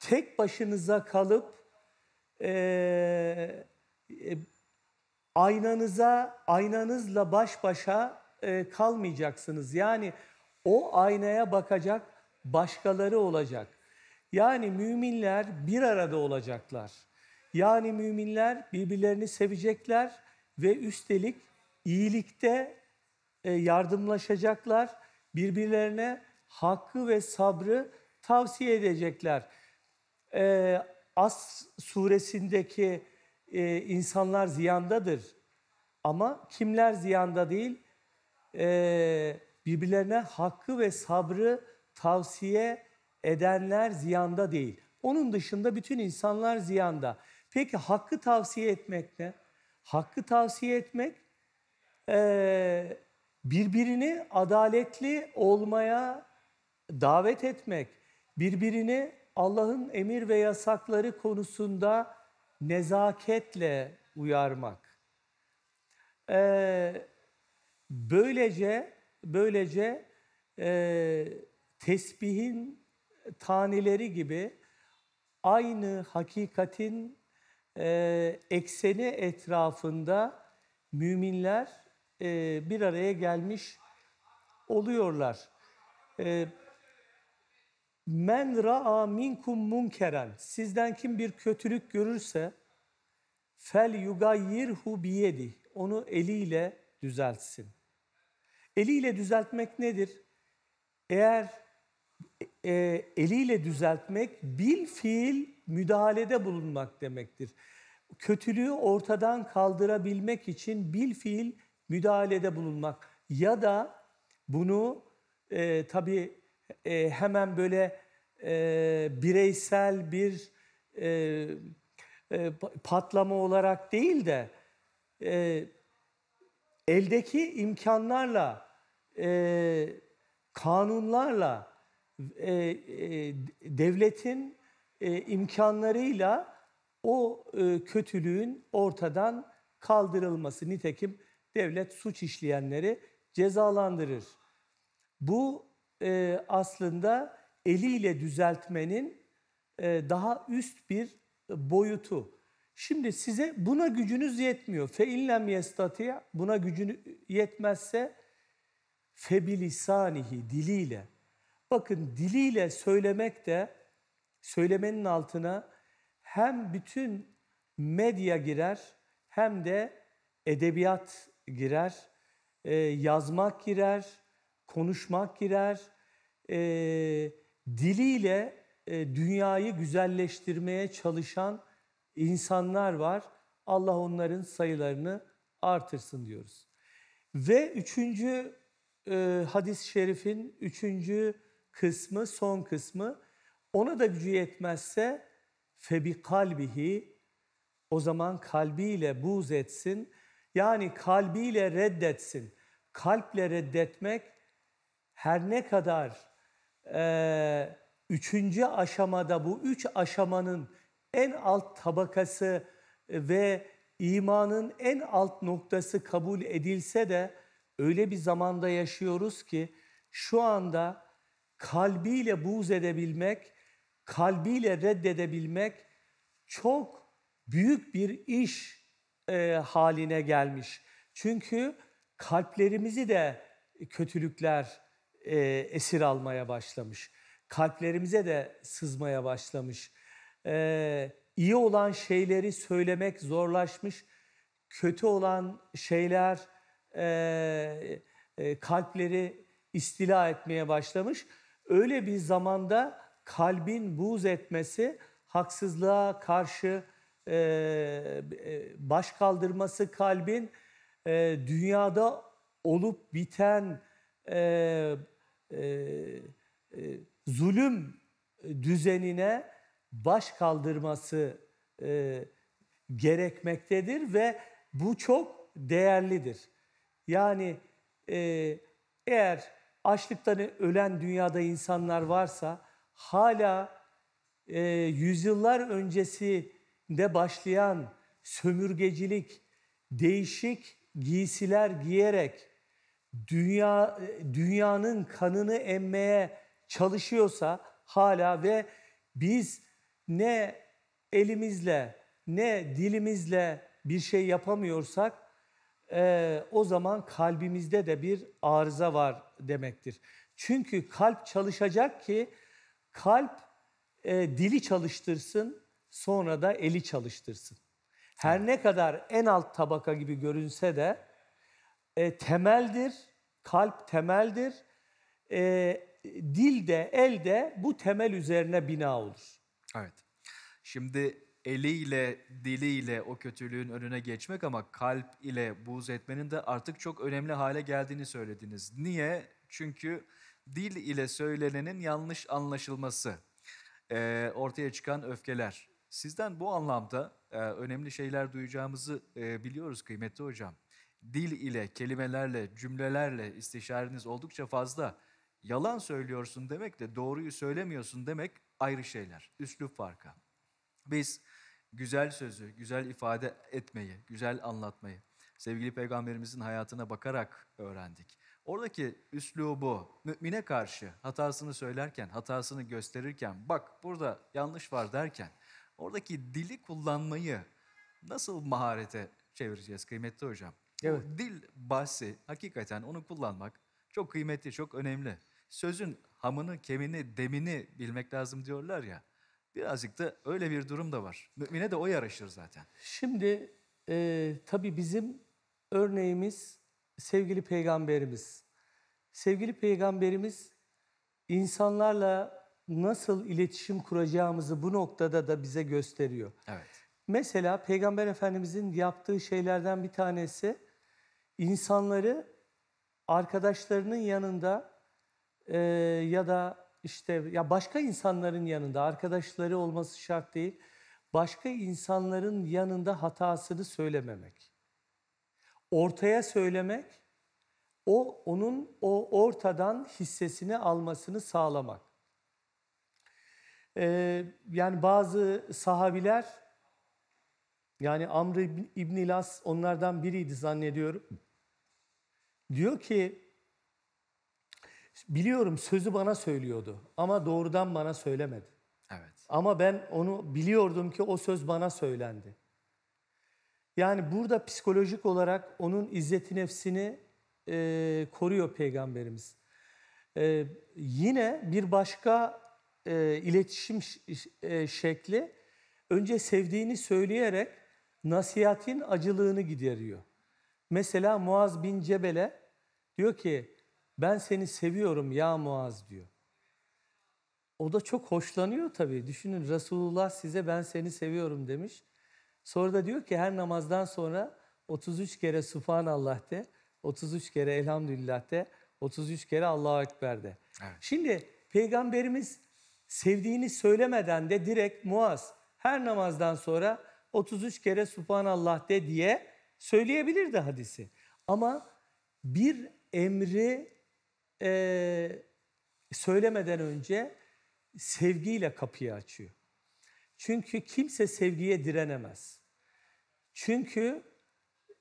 tek başınıza kalıp e, e, aynanıza, aynanızla baş başa e, kalmayacaksınız. Yani o aynaya bakacak başkaları olacak. Yani müminler bir arada olacaklar. Yani müminler birbirlerini sevecekler ve üstelik iyilikte e, yardımlaşacaklar birbirlerine hakkı ve sabrı tavsiye edecekler. Ee, As suresindeki e, insanlar ziyandadır. Ama kimler ziyanda değil? Ee, birbirlerine hakkı ve sabrı tavsiye edenler ziyanda değil. Onun dışında bütün insanlar ziyanda. Peki hakkı tavsiye etmek ne? Hakkı tavsiye etmek... Ee, birbirini adaletli olmaya davet etmek, birbirini Allah'ın emir ve yasakları konusunda nezaketle uyarmak. Ee, böylece böylece e, tesbihin taneleri gibi aynı hakikatin e, ekseni etrafında müminler e, bir araya gelmiş oluyorlar. E, Men ra'a minkum munkeren sizden kim bir kötülük görürse fel yugayyirhu biyedi onu eliyle düzeltsin. Eliyle düzeltmek nedir? Eğer e, eliyle düzeltmek bil fiil müdahalede bulunmak demektir. Kötülüğü ortadan kaldırabilmek için bil fiil müdahalede bulunmak ya da bunu e, tabii e, hemen böyle e, bireysel bir e, e, patlama olarak değil de e, eldeki imkanlarla, e, kanunlarla, e, e, devletin e, imkanlarıyla o e, kötülüğün ortadan kaldırılması. Nitekim devlet suç işleyenleri cezalandırır. Bu e, aslında eliyle düzeltmenin e, daha üst bir boyutu. Şimdi size buna gücünüz yetmiyor. Fe inlem yestatiya buna gücünü yetmezse febilisanihi diliyle. Bakın diliyle söylemek de söylemenin altına hem bütün medya girer hem de edebiyat girer, e, yazmak girer, konuşmak girer, e, diliyle e, dünyayı güzelleştirmeye çalışan insanlar var. Allah onların sayılarını artırsın diyoruz. Ve üçüncü e, hadis-i şerifin üçüncü kısmı, son kısmı ona da gücü yetmezse febi kalbihi o zaman kalbiyle buz etsin yani kalbiyle reddetsin. Kalple reddetmek her ne kadar e, üçüncü aşamada bu üç aşamanın en alt tabakası ve imanın en alt noktası kabul edilse de öyle bir zamanda yaşıyoruz ki şu anda kalbiyle buğz edebilmek, kalbiyle reddedebilmek çok büyük bir iş e, haline gelmiş. Çünkü kalplerimizi de kötülükler e, esir almaya başlamış. Kalplerimize de sızmaya başlamış. E, iyi olan şeyleri söylemek zorlaşmış. Kötü olan şeyler e, e, kalpleri istila etmeye başlamış. Öyle bir zamanda kalbin buz etmesi haksızlığa karşı e, e baş kaldırması kalbin e, dünyada olup biten e, e, e zulüm düzenine baş kaldırması e, gerekmektedir ve bu çok değerlidir. Yani e, eğer açlıktan ölen dünyada insanlar varsa hala e, yüzyıllar öncesi de başlayan sömürgecilik, değişik giysiler giyerek dünya dünyanın kanını emmeye çalışıyorsa hala ve biz ne elimizle ne dilimizle bir şey yapamıyorsak e, o zaman kalbimizde de bir arıza var demektir. Çünkü kalp çalışacak ki kalp e, dili çalıştırsın, sonra da eli çalıştırsın. Her ne kadar en alt tabaka gibi görünse de e, temeldir, kalp temeldir, e, dil de, el de bu temel üzerine bina olur. Evet. Şimdi eliyle, diliyle o kötülüğün önüne geçmek ama kalp ile buğz etmenin de artık çok önemli hale geldiğini söylediniz. Niye? Çünkü dil ile söylenenin yanlış anlaşılması, e, ortaya çıkan öfkeler, Sizden bu anlamda e, önemli şeyler duyacağımızı e, biliyoruz kıymetli hocam. Dil ile, kelimelerle, cümlelerle istişareniz oldukça fazla. Yalan söylüyorsun demek de doğruyu söylemiyorsun demek ayrı şeyler. Üslup farkı. Biz güzel sözü, güzel ifade etmeyi, güzel anlatmayı sevgili peygamberimizin hayatına bakarak öğrendik. Oradaki üslubu mümine karşı hatasını söylerken, hatasını gösterirken, bak burada yanlış var derken Oradaki dili kullanmayı nasıl maharete çevireceğiz kıymetli hocam? Evet. O dil bahsi hakikaten onu kullanmak çok kıymetli, çok önemli. Sözün hamını, kemini, demini bilmek lazım diyorlar ya. Birazcık da öyle bir durum da var. Mümine de o yaraşır zaten. Şimdi e, tabii bizim örneğimiz sevgili peygamberimiz. Sevgili peygamberimiz insanlarla nasıl iletişim kuracağımızı bu noktada da bize gösteriyor. Evet. Mesela Peygamber Efendimizin yaptığı şeylerden bir tanesi insanları arkadaşlarının yanında e, ya da işte ya başka insanların yanında arkadaşları olması şart değil. Başka insanların yanında hatasını söylememek. Ortaya söylemek o onun o ortadan hissesini almasını sağlamak. Ee, yani bazı sahabiler yani Amr İbn Las onlardan biriydi zannediyorum. Diyor ki biliyorum sözü bana söylüyordu ama doğrudan bana söylemedi. Evet. Ama ben onu biliyordum ki o söz bana söylendi. Yani burada psikolojik olarak onun izzeti nefsini e, koruyor peygamberimiz. E, yine bir başka e, iletişim e, şekli önce sevdiğini söyleyerek nasihatin acılığını gideriyor. Mesela Muaz bin Cebel'e diyor ki ben seni seviyorum ya Muaz diyor. O da çok hoşlanıyor tabii. Düşünün Resulullah size ben seni seviyorum demiş. Sonra da diyor ki her namazdan sonra 33 kere Subhanallah de, 33 kere Elhamdülillah de, 33 kere Allahu Ekber de. Evet. Şimdi Peygamberimiz sevdiğini söylemeden de direkt Muaz her namazdan sonra 33 kere Subhanallah de diye söyleyebilirdi hadisi. Ama bir emri e, söylemeden önce sevgiyle kapıyı açıyor. Çünkü kimse sevgiye direnemez. Çünkü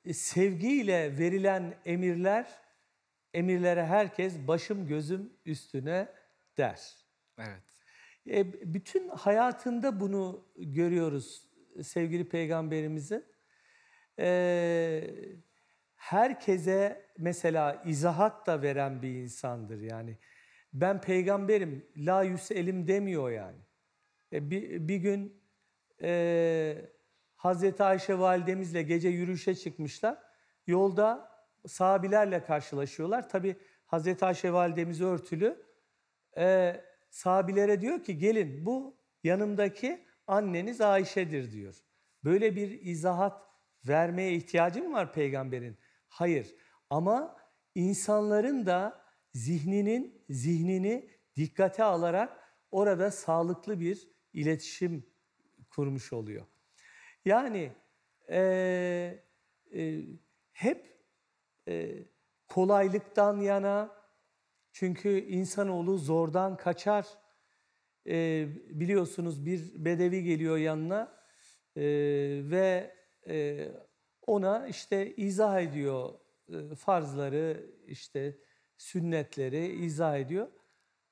e, sevgiyle verilen emirler, emirlere herkes başım gözüm üstüne der. Evet. E, bütün hayatında bunu görüyoruz sevgili peygamberimizin. E, herkese mesela izahat da veren bir insandır yani. Ben peygamberim, la yüselim demiyor yani. E, bir, bir gün e, Hazreti Ayşe validemizle gece yürüyüşe çıkmışlar. Yolda sahabilerle karşılaşıyorlar. Tabi Hazreti Ayşe validemiz örtülü. E, sahabilere diyor ki gelin bu yanımdaki anneniz Ayşe'dir diyor. Böyle bir izahat vermeye ihtiyacı mı var peygamberin? Hayır. Ama insanların da zihninin zihnini dikkate alarak orada sağlıklı bir iletişim kurmuş oluyor. Yani e, e, hep e, kolaylıktan yana, çünkü insanoğlu zordan kaçar. E, biliyorsunuz bir bedevi geliyor yanına e, ve e, ona işte izah ediyor e, farzları, işte sünnetleri izah ediyor.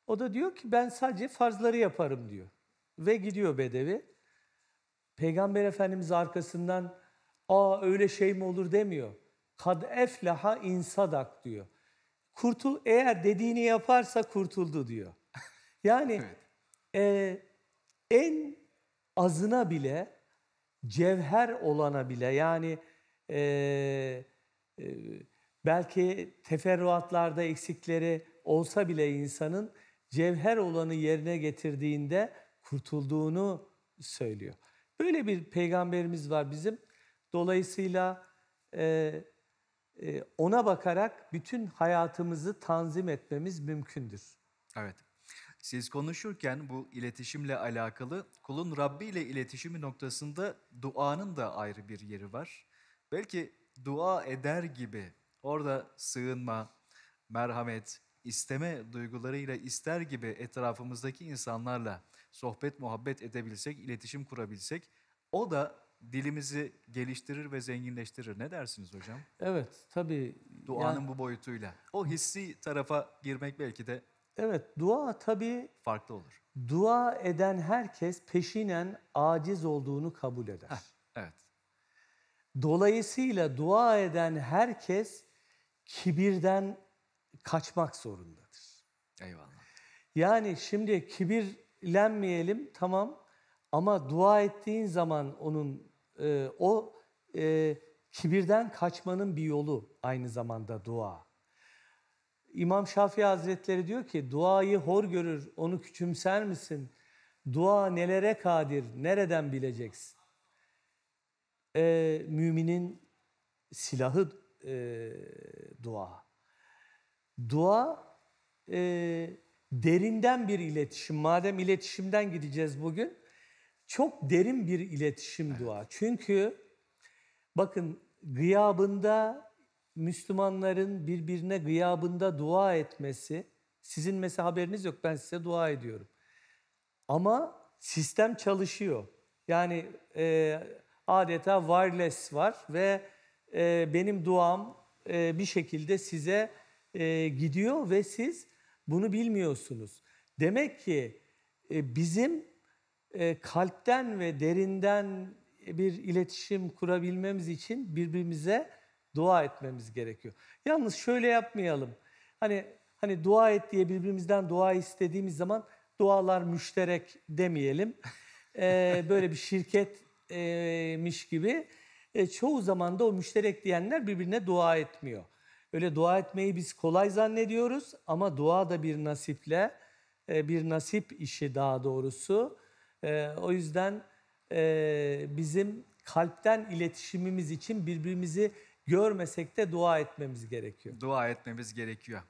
O da diyor ki ben sadece farzları yaparım diyor. Ve gidiyor bedevi. Peygamber Efendimiz arkasından aa öyle şey mi olur demiyor. Kad eflaha insadak diyor. Kurtu eğer dediğini yaparsa kurtuldu diyor. yani evet. e, en azına bile cevher olana bile yani e, e, belki teferruatlarda eksikleri olsa bile insanın cevher olanı yerine getirdiğinde kurtulduğunu söylüyor. Böyle bir peygamberimiz var bizim. Dolayısıyla e, ee, ona bakarak bütün hayatımızı tanzim etmemiz mümkündür. Evet. Siz konuşurken bu iletişimle alakalı kulun Rabbi ile iletişimi noktasında duanın da ayrı bir yeri var. Belki dua eder gibi orada sığınma, merhamet, isteme duygularıyla ister gibi etrafımızdaki insanlarla sohbet muhabbet edebilsek, iletişim kurabilsek o da dilimizi geliştirir ve zenginleştirir. Ne dersiniz hocam? Evet, tabii. Duanın yani, bu boyutuyla. O hissi tarafa girmek belki de Evet, dua tabii farklı olur. Dua eden herkes peşinen aciz olduğunu kabul eder. Heh, evet. Dolayısıyla dua eden herkes kibirden kaçmak zorundadır. Eyvallah. Yani şimdi kibirlenmeyelim tamam ama dua ettiğin zaman onun e, o e, kibirden kaçmanın bir yolu aynı zamanda dua. İmam Şafii Hazretleri diyor ki duayı hor görür, onu küçümser misin? Dua nelere kadir, nereden bileceksin? Ee, müminin silahı e, dua. Dua e, derinden bir iletişim. Madem iletişimden gideceğiz bugün, çok derin bir iletişim evet. dua. Çünkü bakın gıyabında Müslümanların birbirine gıyabında dua etmesi, sizin mesela haberiniz yok ben size dua ediyorum. Ama sistem çalışıyor. Yani e, adeta wireless var ve e, benim duam e, bir şekilde size e, gidiyor ve siz bunu bilmiyorsunuz. Demek ki e, bizim e, kalpten ve derinden bir iletişim kurabilmemiz için birbirimize dua etmemiz gerekiyor. Yalnız şöyle yapmayalım. Hani hani dua et diye birbirimizden dua istediğimiz zaman dualar müşterek demeyelim. Ee, böyle bir şirketmiş e, gibi. E, çoğu zaman da o müşterek diyenler birbirine dua etmiyor. Öyle dua etmeyi biz kolay zannediyoruz ama dua da bir nasiple, e, bir nasip işi daha doğrusu. E, o yüzden e, bizim kalpten iletişimimiz için birbirimizi görmesek de dua etmemiz gerekiyor. Dua etmemiz gerekiyor.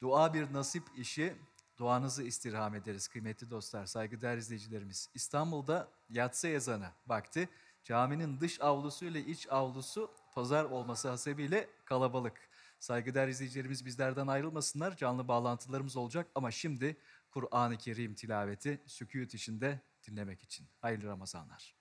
Dua bir nasip işi. Duanızı istirham ederiz kıymetli dostlar, saygıdeğer izleyicilerimiz. İstanbul'da yatsı ezanı vakti caminin dış avlusu ile iç avlusu pazar olması hasebiyle kalabalık. Saygıdeğer izleyicilerimiz bizlerden ayrılmasınlar. Canlı bağlantılarımız olacak ama şimdi Kur'an-ı Kerim tilaveti sükût içinde dinlemek için. Hayırlı Ramazanlar.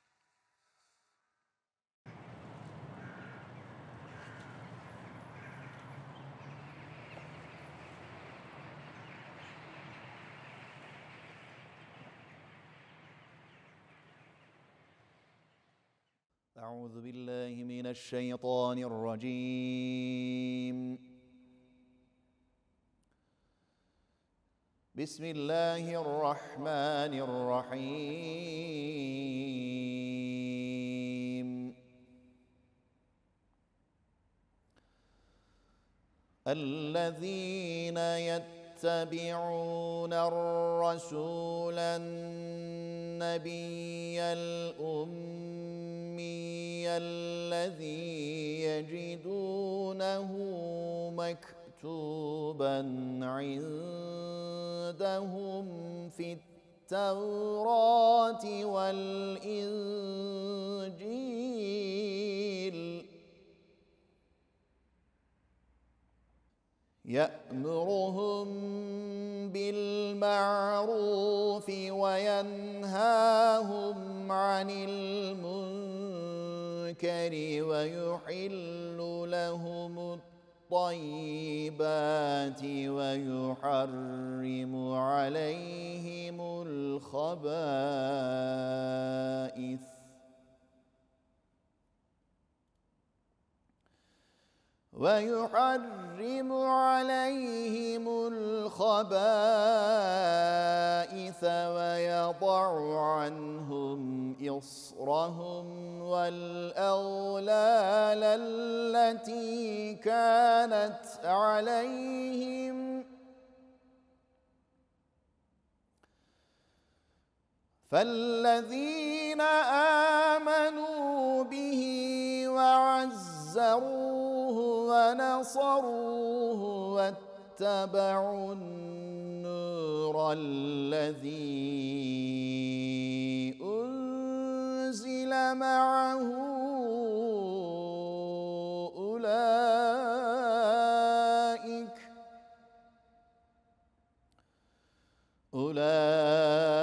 أعوذ بالله من الشيطان الرجيم بسم الله الرحمن الرحيم الذين يتبعون الرسول النبي الأمي الذي يجدونه مكتوبا عند جلدهم في التوراة والإنجيل يأمرهم بالمعروف وينهاهم عن المنكر ويحل لهم التوراة الطيبات ويحرم عليهم الخبائث ويحرم عليهم الخبائث ويضع عنهم إصرهم والأغلال التي كانت عليهم فالذين آمنوا به وعزروه ونصروه واتبعوا النور الذي أنزل معه أولئك أولئك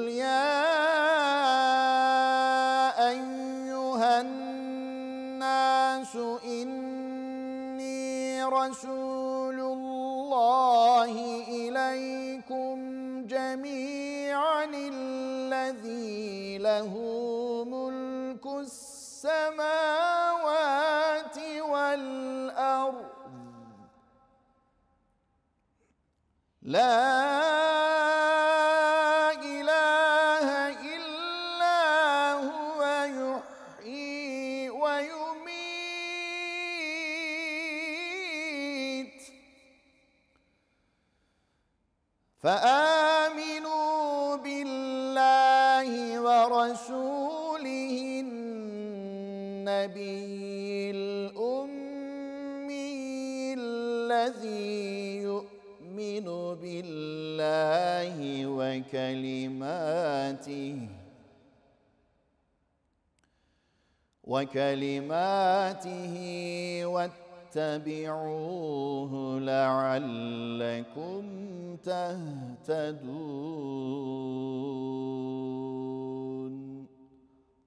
لا وكلماته واتبعوه لعلكم تهتدون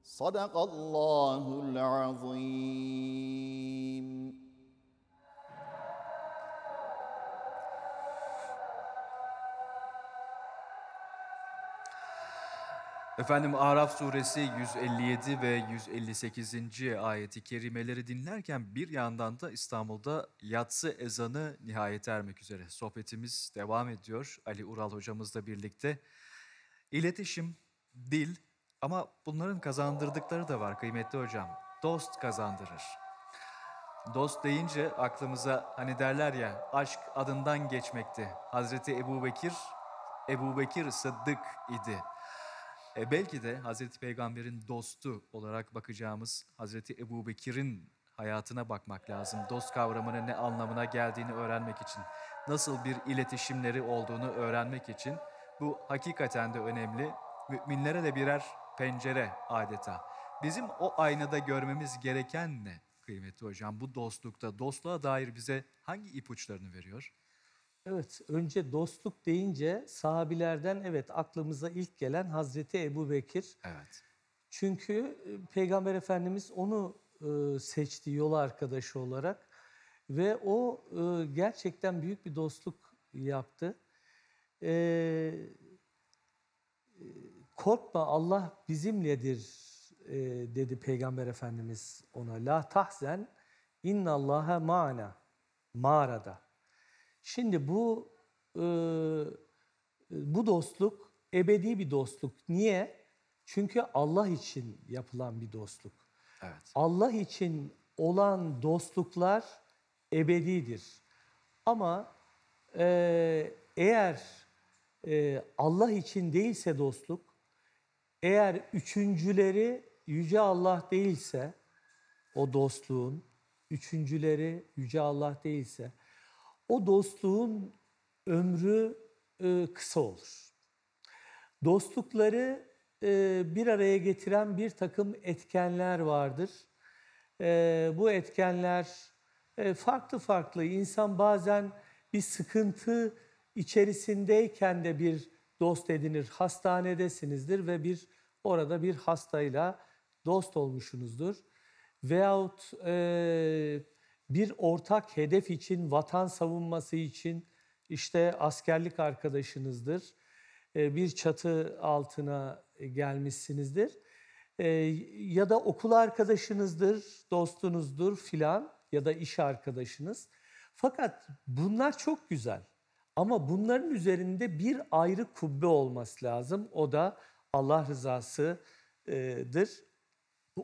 صدق الله العظيم Efendim Araf suresi 157 ve 158. ayeti kerimeleri dinlerken bir yandan da İstanbul'da yatsı ezanı nihayet ermek üzere. Sohbetimiz devam ediyor Ali Ural hocamızla birlikte. İletişim, dil ama bunların kazandırdıkları da var kıymetli hocam. Dost kazandırır. Dost deyince aklımıza hani derler ya aşk adından geçmekti. Hazreti Ebu Bekir, Ebu Bekir Sıddık idi e belki de Hazreti Peygamber'in dostu olarak bakacağımız Hazreti Ebu Bekir'in hayatına bakmak lazım. Dost kavramının ne anlamına geldiğini öğrenmek için, nasıl bir iletişimleri olduğunu öğrenmek için bu hakikaten de önemli. Müminlere de birer pencere adeta. Bizim o aynada görmemiz gereken ne kıymetli hocam? Bu dostlukta, dostluğa dair bize hangi ipuçlarını veriyor? Evet, önce dostluk deyince sahabilerden evet aklımıza ilk gelen Hazreti Ebu Bekir. Evet. Çünkü e, Peygamber Efendimiz onu e, seçti yol arkadaşı olarak ve o e, gerçekten büyük bir dostluk yaptı. Korkma Allah bizimledir dedi Peygamber Efendimiz ona. La tahzen Allah'a mana mağarada. Şimdi bu e, bu dostluk ebedi bir dostluk. Niye? Çünkü Allah için yapılan bir dostluk. Evet. Allah için olan dostluklar ebedidir. Ama e, eğer e, Allah için değilse dostluk, eğer üçüncüleri Yüce Allah değilse, o dostluğun üçüncüleri Yüce Allah değilse, o dostluğun ömrü e, kısa olur. Dostlukları e, bir araya getiren bir takım etkenler vardır. E, bu etkenler e, farklı farklı. İnsan bazen bir sıkıntı içerisindeyken de bir dost edinir. Hastanedesinizdir ve bir orada bir hastayla dost olmuşsunuzdur. Veyahut e, bir ortak hedef için, vatan savunması için işte askerlik arkadaşınızdır. E, bir çatı altına gelmişsinizdir. E, ya da okul arkadaşınızdır, dostunuzdur filan ya da iş arkadaşınız. Fakat bunlar çok güzel. Ama bunların üzerinde bir ayrı kubbe olması lazım. O da Allah rızasıdır. E,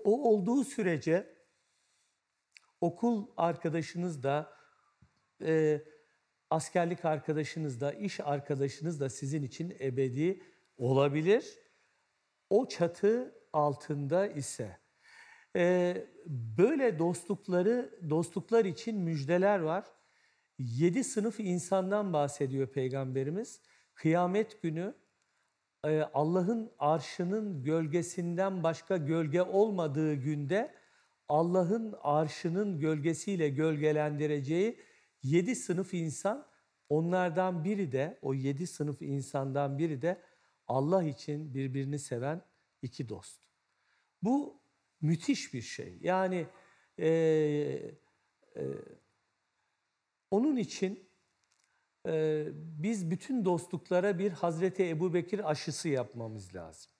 o olduğu sürece okul arkadaşınız da, e, askerlik arkadaşınız da, iş arkadaşınız da sizin için ebedi olabilir. O çatı altında ise e, böyle dostlukları dostluklar için müjdeler var. Yedi sınıf insandan bahsediyor Peygamberimiz. Kıyamet günü e, Allah'ın arşının gölgesinden başka gölge olmadığı günde Allah'ın arşının gölgesiyle gölgelendireceği yedi sınıf insan, onlardan biri de, o yedi sınıf insandan biri de Allah için birbirini seven iki dost. Bu müthiş bir şey. Yani e, e, onun için e, biz bütün dostluklara bir Hazreti Ebu Bekir aşısı yapmamız lazım.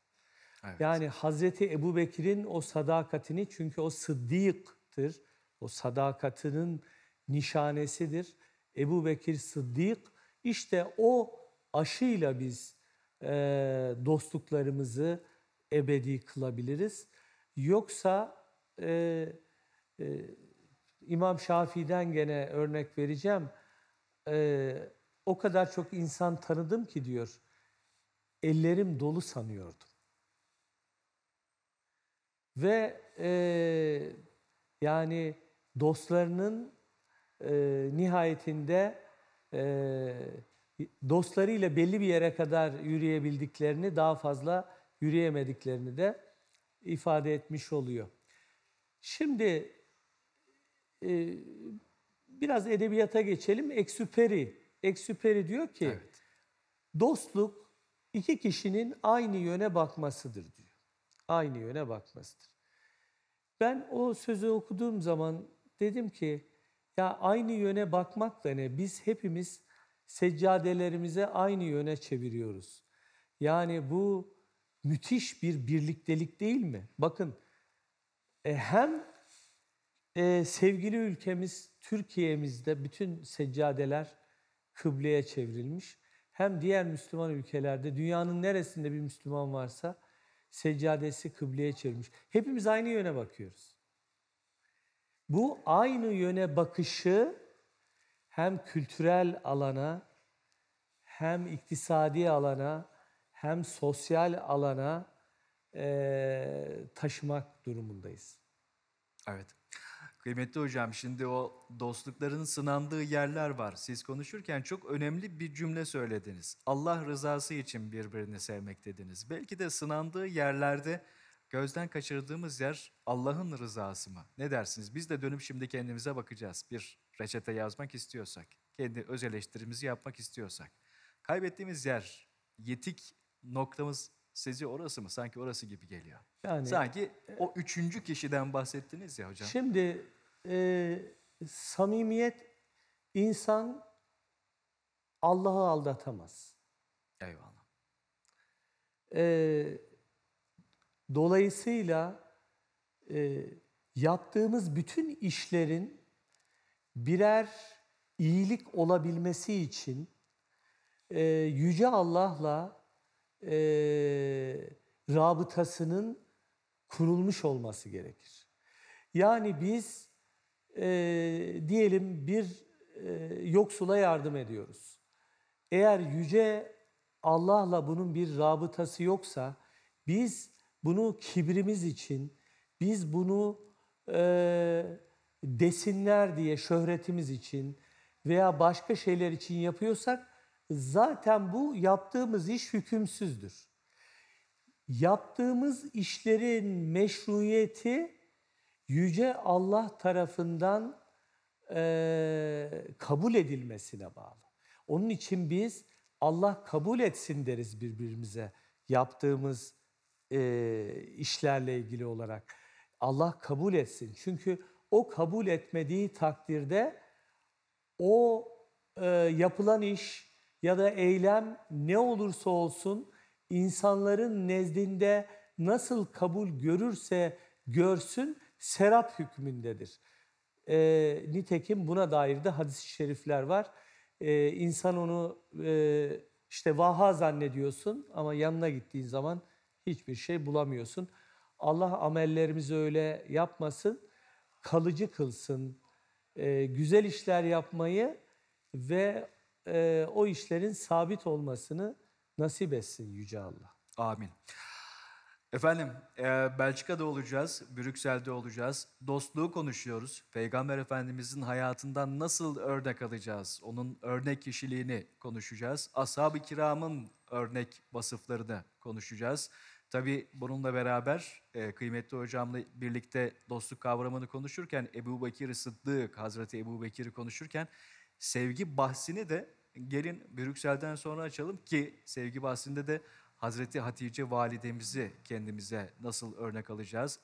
Yani Hazreti Ebu Bekir'in o sadakatini çünkü o sıddıktır. O sadakatinin nişanesidir. Ebu Bekir Sıddık işte o aşıyla biz e, dostluklarımızı ebedi kılabiliriz. Yoksa e, e, İmam Şafii'den gene örnek vereceğim. E, o kadar çok insan tanıdım ki diyor, ellerim dolu sanıyordum. Ve e, yani dostlarının e, nihayetinde e, dostlarıyla belli bir yere kadar yürüyebildiklerini daha fazla yürüyemediklerini de ifade etmiş oluyor. Şimdi e, biraz edebiyata geçelim. Eksüperi, Eksüperi diyor ki evet. dostluk iki kişinin aynı yöne bakmasıdır diyor aynı yöne bakmasıdır. Ben o sözü okuduğum zaman dedim ki ya aynı yöne bakmak da ne? Biz hepimiz seccadelerimize aynı yöne çeviriyoruz. Yani bu müthiş bir birliktelik değil mi? Bakın e, hem e, sevgili ülkemiz Türkiye'mizde bütün seccadeler kıbleye çevrilmiş. Hem diğer Müslüman ülkelerde dünyanın neresinde bir Müslüman varsa seccadesi kıbleye çevirmiş. Hepimiz aynı yöne bakıyoruz. Bu aynı yöne bakışı hem kültürel alana, hem iktisadi alana, hem sosyal alana e, taşımak durumundayız. Evet. Kıymetli hocam şimdi o dostlukların sınandığı yerler var. Siz konuşurken çok önemli bir cümle söylediniz. Allah rızası için birbirini sevmek dediniz. Belki de sınandığı yerlerde gözden kaçırdığımız yer Allah'ın rızası mı? Ne dersiniz? Biz de dönüp şimdi kendimize bakacağız. Bir reçete yazmak istiyorsak, kendi öz eleştirimizi yapmak istiyorsak. Kaybettiğimiz yer, yetik noktamız sizi orası mı? Sanki orası gibi geliyor. Yani, Sanki e, o üçüncü kişiden bahsettiniz ya hocam. Şimdi e, samimiyet insan Allah'ı aldatamaz. Eyvallah. E, dolayısıyla e, yaptığımız bütün işlerin birer iyilik olabilmesi için e, Yüce Allah'la e, rabıtasının kurulmuş olması gerekir. Yani biz e, diyelim bir e, yoksula yardım ediyoruz. Eğer yüce Allah'la bunun bir rabıtası yoksa biz bunu kibrimiz için, biz bunu e, desinler diye şöhretimiz için veya başka şeyler için yapıyorsak zaten bu yaptığımız iş hükümsüzdür. Yaptığımız işlerin meşruiyeti Yüce Allah tarafından e, kabul edilmesine bağlı. Onun için biz Allah kabul etsin deriz birbirimize yaptığımız e, işlerle ilgili olarak. Allah kabul etsin. Çünkü o kabul etmediği takdirde o e, yapılan iş, ya da eylem ne olursa olsun insanların nezdinde nasıl kabul görürse görsün serap hükmündedir. E, nitekim buna dair de hadis-i şerifler var. E, insan onu e, işte vaha zannediyorsun ama yanına gittiğin zaman hiçbir şey bulamıyorsun. Allah amellerimizi öyle yapmasın, kalıcı kılsın, e, güzel işler yapmayı ve e, o işlerin sabit olmasını nasip etsin Yüce Allah. Amin. Efendim e, Belçika'da olacağız, Brüksel'de olacağız. Dostluğu konuşuyoruz. Peygamber Efendimizin hayatından nasıl örnek alacağız? Onun örnek kişiliğini konuşacağız. Ashab-ı kiramın örnek vasıflarını konuşacağız. Tabi bununla beraber e, kıymetli hocamla birlikte dostluk kavramını konuşurken Ebu Bekir Sıddık, Hazreti Ebu Bekir'i konuşurken sevgi bahsini de gelin Brüksel'den sonra açalım ki sevgi bahsinde de Hazreti Hatice validemizi kendimize nasıl örnek alacağız?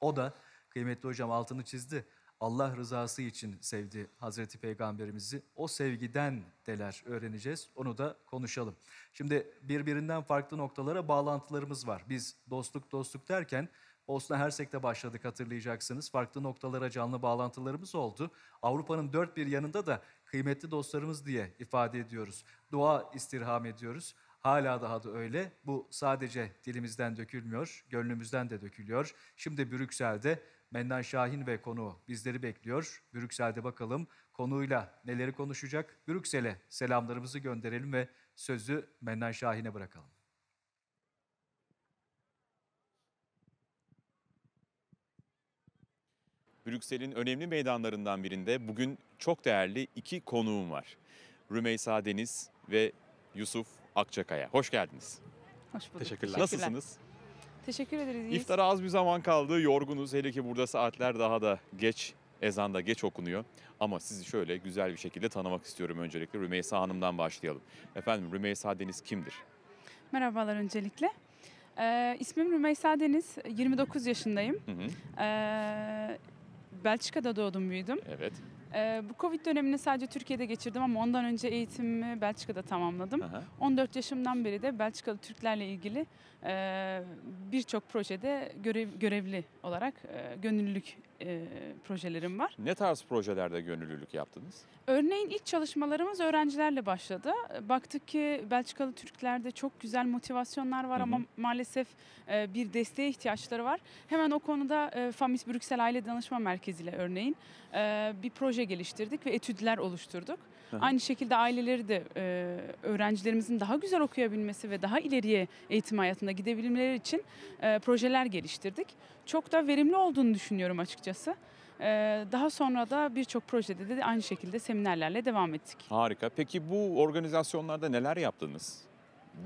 O da kıymetli hocam altını çizdi. Allah rızası için sevdi Hazreti Peygamberimizi. O sevgiden deler öğreneceğiz onu da konuşalım. Şimdi birbirinden farklı noktalara bağlantılarımız var. Biz dostluk dostluk derken Bosna Hersek'te başladık hatırlayacaksınız. Farklı noktalara canlı bağlantılarımız oldu. Avrupa'nın dört bir yanında da kıymetli dostlarımız diye ifade ediyoruz. Dua istirham ediyoruz. Hala daha da öyle. Bu sadece dilimizden dökülmüyor, gönlümüzden de dökülüyor. Şimdi Brüksel'de Mennan Şahin ve konu bizleri bekliyor. Brüksel'de bakalım konuyla neleri konuşacak? Brüksel'e selamlarımızı gönderelim ve sözü Mennan Şahin'e bırakalım. Brüksel'in önemli meydanlarından birinde bugün çok değerli iki konuğum var. Rümeysa Deniz ve Yusuf Akçakaya. Hoş geldiniz. Hoş bulduk. Teşekkürler. Nasılsınız? Teşekkür ederiz. İyiyiz. İftara az bir zaman kaldı. Yorgunuz. Hele ki burada saatler daha da geç. Ezan da geç okunuyor. Ama sizi şöyle güzel bir şekilde tanımak istiyorum öncelikle. Rümeysa Hanım'dan başlayalım. Efendim Rümeysa Deniz kimdir? Merhabalar öncelikle. Ee, ismim Rümeysa Deniz, 29 yaşındayım. Hı hı. Ee, Belçika'da doğdum büyüdüm. Evet. Ee, bu Covid dönemini sadece Türkiye'de geçirdim ama ondan önce eğitimimi Belçika'da tamamladım. Aha. 14 yaşımdan beri de Belçikalı Türklerle ilgili e, birçok projede görev, görevli olarak e, gönüllülük e, projelerim var. Ne tarz projelerde gönüllülük yaptınız? Örneğin ilk çalışmalarımız öğrencilerle başladı. Baktık ki Belçikalı Türklerde çok güzel motivasyonlar var hı hı. ama maalesef e, bir desteğe ihtiyaçları var. Hemen o konuda e, Famis Brüksel Aile Danışma Merkezi ile örneğin e, bir proje geliştirdik ve etüdler oluşturduk. Hı hı. Aynı şekilde aileleri de öğrencilerimizin daha güzel okuyabilmesi ve daha ileriye eğitim hayatında gidebilmeleri için projeler geliştirdik. Çok da verimli olduğunu düşünüyorum açıkçası. Ee, daha sonra da birçok projede de aynı şekilde seminerlerle devam ettik. Harika. Peki bu organizasyonlarda neler yaptınız?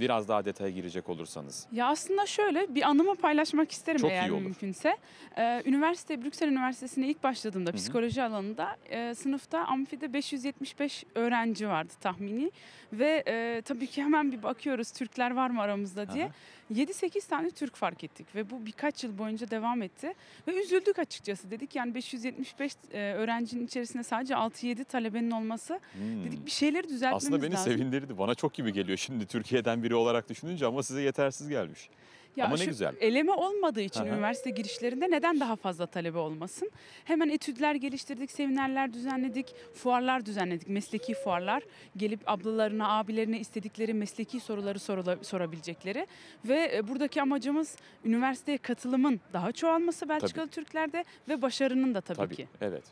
biraz daha detaya girecek olursanız. Ya aslında şöyle bir anımı paylaşmak isterim Çok eğer mümkünse. Ee, üniversite Brüksel Üniversitesi'ne ilk başladığımda Hı-hı. psikoloji alanında e, sınıfta amfide 575 öğrenci vardı tahmini ve e, tabii ki hemen bir bakıyoruz Türkler var mı aramızda diye. hı 7-8 tane Türk fark ettik ve bu birkaç yıl boyunca devam etti. Ve üzüldük açıkçası dedik yani 575 e, öğrencinin içerisinde sadece 6-7 talebenin olması hmm. dedik bir şeyleri düzeltmemiz lazım. Aslında beni lazım. sevindirdi. Bana çok gibi geliyor şimdi Türkiye'den biri olarak düşününce ama size yetersiz gelmiş. Ya Ama ne güzel. Eleme olmadığı için Aha. üniversite girişlerinde neden daha fazla talebe olmasın? Hemen etüdler geliştirdik, seminerler düzenledik, fuarlar düzenledik, mesleki fuarlar. Gelip ablalarına, abilerine istedikleri mesleki soruları sorula, sorabilecekleri. Ve e, buradaki amacımız üniversiteye katılımın daha çoğalması Belçikalı tabii. Türklerde ve başarının da tabii, tabii ki. Evet.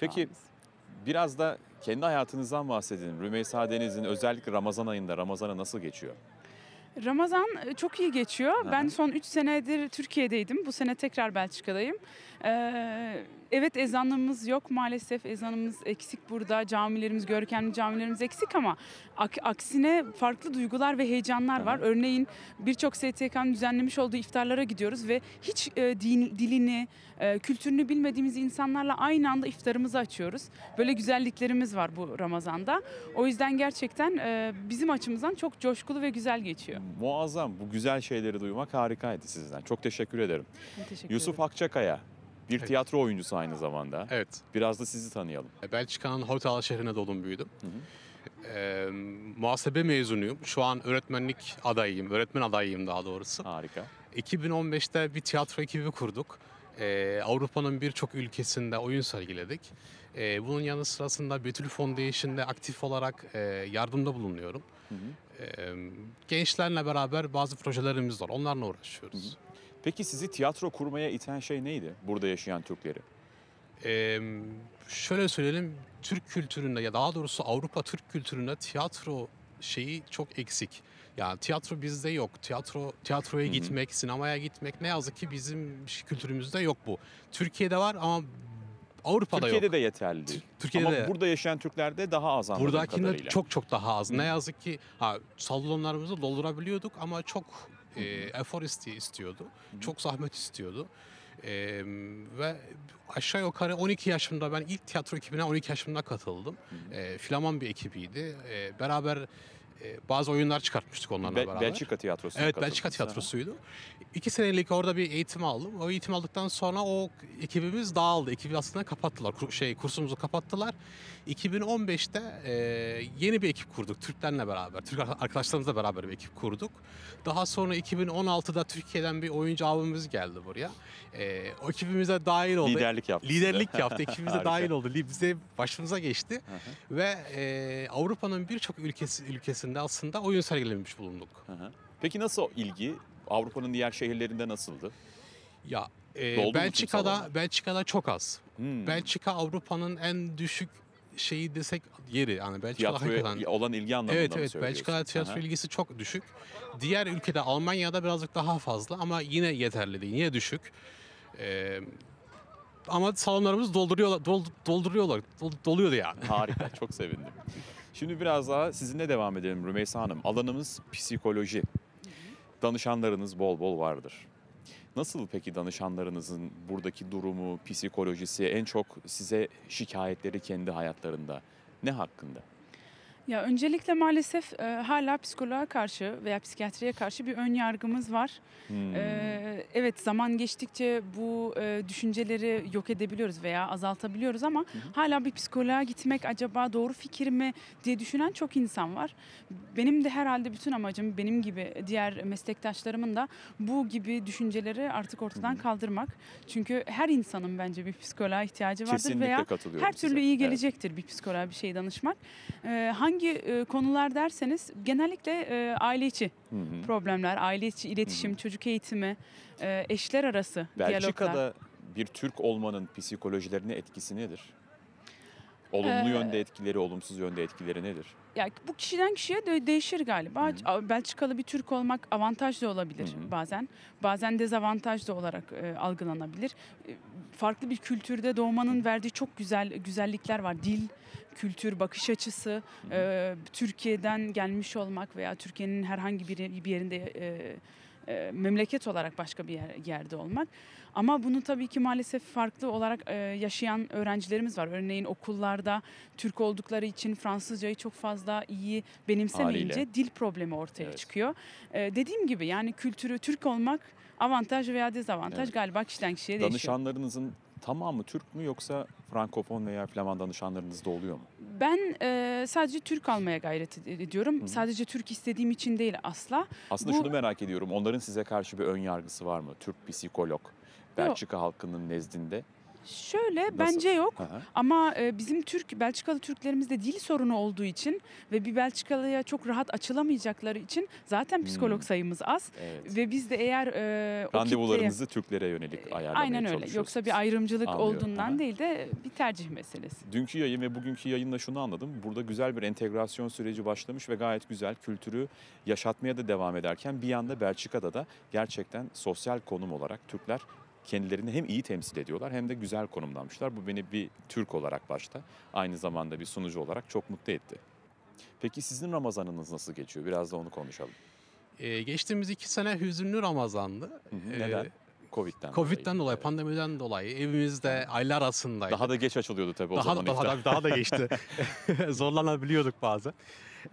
Peki biraz da kendi hayatınızdan bahsedin. Rümeysa Deniz'in özellikle Ramazan ayında Ramazan'a nasıl geçiyor? Ramazan e, çok iyi geçiyor. Evet. Ben son 3 senedir Türkiye'deydim. Bu sene tekrar Belçika'dayım. Ee, evet ezanımız yok maalesef ezanımız eksik burada camilerimiz görkemli camilerimiz eksik ama aksine farklı duygular ve heyecanlar var. Örneğin birçok STK'nın düzenlemiş olduğu iftarlara gidiyoruz ve hiç e, din, dilini e, kültürünü bilmediğimiz insanlarla aynı anda iftarımızı açıyoruz. Böyle güzelliklerimiz var bu Ramazan'da. O yüzden gerçekten e, bizim açımızdan çok coşkulu ve güzel geçiyor. Muazzam bu güzel şeyleri duymak harikaydı sizden. Çok teşekkür ederim. Teşekkür ederim. Yusuf Akçakaya bir evet. tiyatro oyuncusu aynı zamanda. Evet. Biraz da sizi tanıyalım. E, Belçika'nın Hotel şehrine doğdum büyüdüm. Hı hı. E, muhasebe mezunuyum. Şu an öğretmenlik adayıyım. Öğretmen adayıyım daha doğrusu. Harika. 2015'te bir tiyatro ekibi kurduk. E, Avrupa'nın birçok ülkesinde oyun sergiledik. E, bunun yanı sırasında Betül Foundation'de aktif olarak e, yardımda bulunuyorum. Hı hı. E, gençlerle beraber bazı projelerimiz var. Onlarla uğraşıyoruz. Hı hı. Peki sizi tiyatro kurmaya iten şey neydi burada yaşayan Türkleri? Ee, şöyle söyleyelim, Türk kültüründe ya daha doğrusu Avrupa Türk kültüründe tiyatro şeyi çok eksik. Yani tiyatro bizde yok. Tiyatro tiyatroya Hı-hı. gitmek, sinemaya gitmek ne yazık ki bizim kültürümüzde yok bu. Türkiye'de var ama Avrupa'da Türkiye'de yok. de yeterli değil. Türkiye'de Ama de, burada yaşayan Türklerde daha az anladığım Buradakinde çok çok daha az. Hı. Ne yazık ki ha, salonlarımızı doldurabiliyorduk ama çok e, ee, efor isteği istiyordu. Hı. Çok zahmet istiyordu. E, ve aşağı yukarı 12 yaşımda ben ilk tiyatro ekibine 12 yaşımda katıldım. E, ee, Flaman bir ekibiydi. E, beraber ee, bazı oyunlar çıkartmıştık onlarla Be- beraber. Belçika tiyatrosu. Evet Belçika tiyatrosuydu. İki senelik orada bir eğitim aldım. O eğitim aldıktan sonra o ekibimiz dağıldı. Ekibi aslında kapattılar. Kur- şey kursumuzu kapattılar. 2015'te e, yeni bir ekip kurduk Türklerle beraber. Türk arkadaşlarımızla beraber bir ekip kurduk. Daha sonra 2016'da Türkiye'den bir oyuncu abimiz geldi buraya. E, o ekibimize dahil oldu. Liderlik yaptı. Liderlik yaptı. Ekibimize dahil oldu. Li- Bize başımıza geçti. Hı hı. Ve e, Avrupa'nın birçok ülkesi ülkesinde içerisinde aslında oyun sergilemiş bulunduk. Peki nasıl ilgi? Avrupa'nın diğer şehirlerinde nasıldı? Ya e, Belçika'da salonlar? Belçika'da çok az. Hmm. Belçika Avrupa'nın en düşük şeyi desek yeri yani Belçika'da hakikaten olan ilgi anlamında Evet evet Belçika'da tiyatro Aha. ilgisi çok düşük. Diğer ülkede Almanya'da birazcık daha fazla ama yine yeterli değil. Yine düşük. Ee, ama salonlarımız dolduruyorlar dolduruyorlar. dol- doluyordu yani. Harika, çok sevindim. Şimdi biraz daha sizinle devam edelim Rümeysa Hanım. Alanımız psikoloji. Danışanlarınız bol bol vardır. Nasıl peki danışanlarınızın buradaki durumu, psikolojisi en çok size şikayetleri kendi hayatlarında ne hakkında? Ya öncelikle maalesef e, hala psikoloğa karşı veya psikiyatriye karşı bir ön yargımız var. Hmm. E, evet zaman geçtikçe bu e, düşünceleri yok edebiliyoruz veya azaltabiliyoruz ama hmm. hala bir psikoloğa gitmek acaba doğru fikir mi diye düşünen çok insan var. Benim de herhalde bütün amacım benim gibi diğer meslektaşlarımın da bu gibi düşünceleri artık ortadan hmm. kaldırmak. Çünkü her insanın bence bir psikoloğa ihtiyacı vardır Kesinlikle veya her türlü size. iyi gelecektir evet. bir psikoloğa bir şey danışmak. E, hangi hangi e, konular derseniz genellikle e, aile içi hı hı. problemler, aile içi iletişim, hı hı. çocuk eğitimi, e, eşler arası Belçika'da diyaloglar. Belçika'da bir Türk olmanın psikolojilerine etkisi nedir? Olumlu ee, yönde etkileri, olumsuz yönde etkileri nedir? Ya bu kişiden kişiye de değişir galiba. Hı-hı. Belçikalı bir Türk olmak avantaj da olabilir Hı-hı. bazen. Bazen dezavantaj da olarak e, algılanabilir. E, farklı bir kültürde doğmanın Hı-hı. verdiği çok güzel güzellikler var. Dil, kültür, bakış açısı, Hı-hı. e, Türkiye'den gelmiş olmak veya Türkiye'nin herhangi bir, bir yerinde e, e, memleket olarak başka bir yer, yerde olmak ama bunu tabii ki maalesef farklı olarak e, yaşayan öğrencilerimiz var. Örneğin okullarda Türk oldukları için Fransızcayı çok fazla iyi benimsemeyince Haliyle. dil problemi ortaya evet. çıkıyor. E, dediğim gibi yani kültürü Türk olmak avantaj veya dezavantaj evet. galiba kişiden kişiye değişiyor. Danışanlarınızın tamamı Türk mü yoksa Frankofon veya Flaman danışanlarınız da oluyor mu? Ben e, sadece Türk almaya gayret ediyorum. Hı. Sadece Türk istediğim için değil asla. Aslında Bu... şunu merak ediyorum. Onların size karşı bir ön yargısı var mı? Türk psikolog Belçika Yok. halkının nezdinde? Şöyle Nasıl? bence yok Aha. ama e, bizim Türk Belçikalı Türklerimizde dil sorunu olduğu için ve bir Belçikalıya çok rahat açılamayacakları için zaten psikolog hmm. sayımız az evet. ve biz de eğer e, randevularınızı kitleye, Türklere yönelik e, ayarlamaya Aynen öyle. Yoksa bir ayrımcılık Anlıyorum. olduğundan Aha. değil de bir tercih meselesi. Dünkü yayın ve bugünkü yayınla şunu anladım. Burada güzel bir entegrasyon süreci başlamış ve gayet güzel kültürü yaşatmaya da devam ederken bir yanda Belçika'da da gerçekten sosyal konum olarak Türkler kendilerini hem iyi temsil ediyorlar hem de güzel konumlanmışlar. Bu beni bir Türk olarak başta aynı zamanda bir sunucu olarak çok mutlu etti. Peki sizin Ramazanınız nasıl geçiyor? Biraz da onu konuşalım. Ee, geçtiğimiz iki sene hüzünlü Ramazan'dı. Ee, neden? Ee, Covid'den, Covid'den dolayı. dolayı, pandemiden dolayı evimizde aylar arasındaydık. Daha da geç açılıyordu tabii o daha, zaman. Daha, daha, daha da geçti. Zorlanabiliyorduk bazen.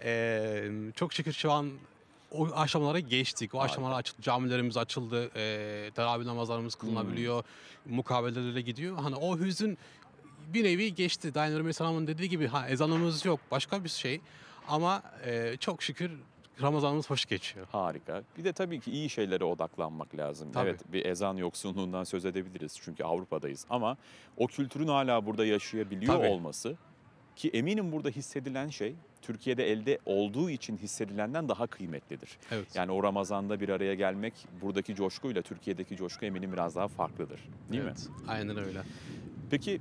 Ee, çok şükür şu an o aşamalara geçtik. O aşamalar açıldı. Camilerimiz açıldı. E, teravih namazlarımız kılınabiliyor. Hmm. Mukabelelere gidiyor. Hani o hüzün bir nevi geçti. Dayan Aleyhisselam'ın dediği gibi ha ezanımız yok. Başka bir şey. Ama e, çok şükür Ramazanımız hoş geçiyor. Harika. Bir de tabii ki iyi şeylere odaklanmak lazım. Tabii. Evet bir ezan yoksunluğundan söz edebiliriz çünkü Avrupa'dayız ama o kültürün hala burada yaşayabiliyor tabii. olması ki eminim burada hissedilen şey Türkiye'de elde olduğu için hissedilenden daha kıymetlidir. Evet. Yani o Ramazan'da bir araya gelmek buradaki coşkuyla Türkiye'deki coşku eminim biraz daha farklıdır. Değil evet, mi? Aynen öyle. Peki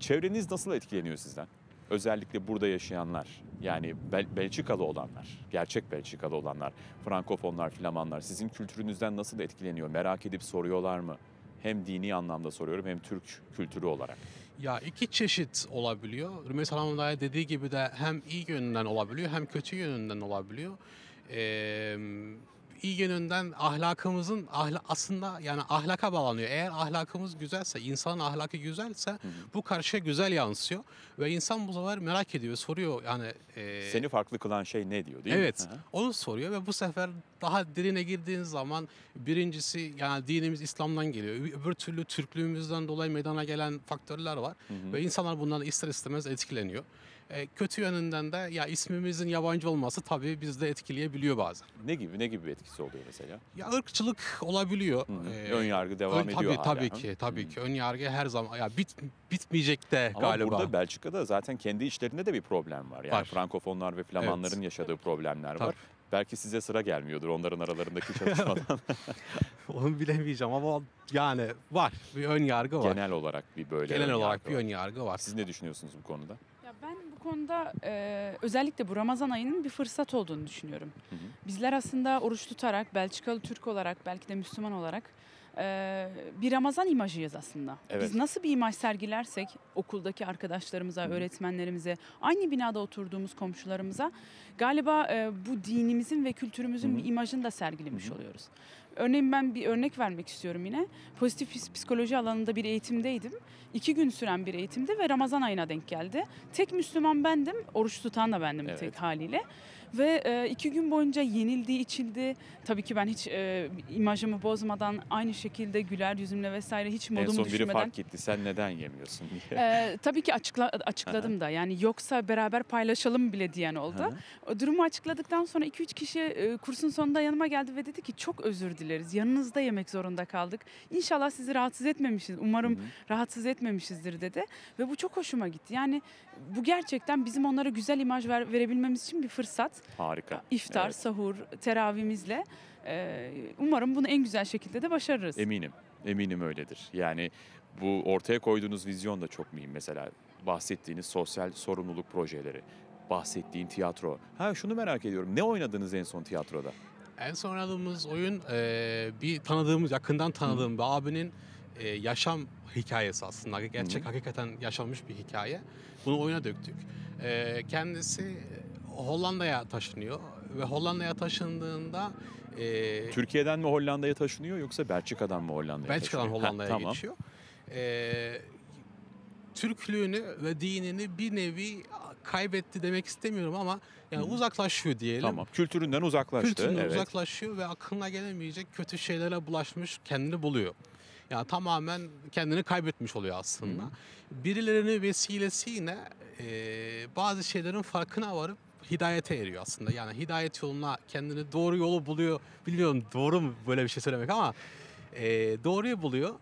çevreniz nasıl etkileniyor sizden? Özellikle burada yaşayanlar, yani Bel Belçikalı olanlar, gerçek Belçikalı olanlar, Frankofonlar, Flamanlar sizin kültürünüzden nasıl etkileniyor? Merak edip soruyorlar mı? Hem dini anlamda soruyorum hem Türk kültürü olarak. Ya iki çeşit olabiliyor. Rümeysa Salamanda'ya dediği gibi de hem iyi yönünden olabiliyor hem kötü yönünden olabiliyor. Ee, iyi yönünden ahlakımızın ahla, aslında yani ahlaka bağlanıyor. Eğer ahlakımız güzelse, insanın ahlakı güzelse bu karşıya güzel yansıyor ve insan bu sefer merak ediyor, soruyor yani. E, Seni farklı kılan şey ne diyor değil evet, mi? Evet, onu soruyor ve bu sefer daha derine girdiğiniz zaman birincisi yani dinimiz İslam'dan geliyor. Öbür türlü Türklüğümüzden dolayı meydana gelen faktörler var Hı-hı. ve insanlar bundan ister istemez etkileniyor. E, kötü yönünden de ya ismimizin yabancı olması tabii bizde etkileyebiliyor bazen. Ne gibi ne gibi bir etkisi oluyor mesela? Ya ırkçılık olabiliyor. Hı, ee, ön yargı devam ön, ediyor tabii, hala. Tabii ki tabii Hı. ki ön yargı her zaman ya bit, bitmeyecek de Ama galiba. Ama burada Belçika'da zaten kendi işlerinde de bir problem var. Yani var. Frankofonlar ve Flamanların evet. yaşadığı problemler tabii. var. Belki size sıra gelmiyordur onların aralarındaki çatışmadan. Onu bilemeyeceğim ama yani var bir ön yargı var. Genel olarak bir böyle Genel olarak bir ön yargı var. Siz ne düşünüyorsunuz bu konuda? bu konuda e, özellikle bu Ramazan ayının bir fırsat olduğunu düşünüyorum. Hı hı. Bizler aslında oruç tutarak, Belçikalı Türk olarak, belki de Müslüman olarak e, bir Ramazan imajıyız aslında. Evet. Biz nasıl bir imaj sergilersek okuldaki arkadaşlarımıza, hı. öğretmenlerimize, aynı binada oturduğumuz komşularımıza galiba e, bu dinimizin ve kültürümüzün hı hı. bir imajını da sergilemiş hı hı. oluyoruz. Örneğin ben bir örnek vermek istiyorum yine. Pozitif psikoloji alanında bir eğitimdeydim. İki gün süren bir eğitimde ve Ramazan ayına denk geldi. Tek Müslüman bendim, oruç tutan da bendim evet. tek haliyle. Ve e, iki gün boyunca yenildi, içildi. Tabii ki ben hiç e, imajımı bozmadan aynı şekilde güler yüzümle vesaire hiç modumu düşmeden. En son biri fark etti sen neden yemiyorsun diye. E, tabii ki açıkla, açıkladım da yani yoksa beraber paylaşalım bile diyen oldu. O durumu açıkladıktan sonra iki üç kişi e, kursun sonunda yanıma geldi ve dedi ki çok özür dileriz. Yanınızda yemek zorunda kaldık. İnşallah sizi rahatsız etmemişiz. Umarım Hı-hı. rahatsız etmemişizdir dedi. Ve bu çok hoşuma gitti. Yani bu gerçekten bizim onlara güzel imaj ver, verebilmemiz için bir fırsat. Harika. İftar, evet. sahur, teravimizle e, umarım bunu en güzel şekilde de başarırız. Eminim. Eminim öyledir. Yani bu ortaya koyduğunuz vizyon da çok mühim. Mesela bahsettiğiniz sosyal sorumluluk projeleri, bahsettiğin tiyatro. Ha şunu merak ediyorum. Ne oynadınız en son tiyatroda? En son oynadığımız oyun e, bir tanıdığımız, yakından tanıdığım Hı. bir abinin e, yaşam hikayesi aslında. Gerçek Hı. hakikaten yaşanmış bir hikaye. Bunu oyuna döktük. kendisi Hollanda'ya taşınıyor ve Hollanda'ya taşındığında e, Türkiye'den mi Hollanda'ya taşınıyor yoksa Belçika'dan mı Hollanda'ya Belçika'dan taşınıyor? Belçika'dan Hollanda'ya tamam. geçiyor. E, Türklüğünü ve dinini bir nevi kaybetti demek istemiyorum ama yani hmm. uzaklaşıyor diyelim. Tamam. Kültüründen uzaklaştı. Kültüründen evet. uzaklaşıyor ve aklına gelemeyecek kötü şeylere bulaşmış kendini buluyor. Yani tamamen kendini kaybetmiş oluyor aslında. Hmm. Birilerinin vesilesiyle e, bazı şeylerin farkına varıp hidayete eriyor aslında. Yani hidayet yoluna kendini doğru yolu buluyor. Bilmiyorum doğru mu böyle bir şey söylemek ama e, doğruyu buluyor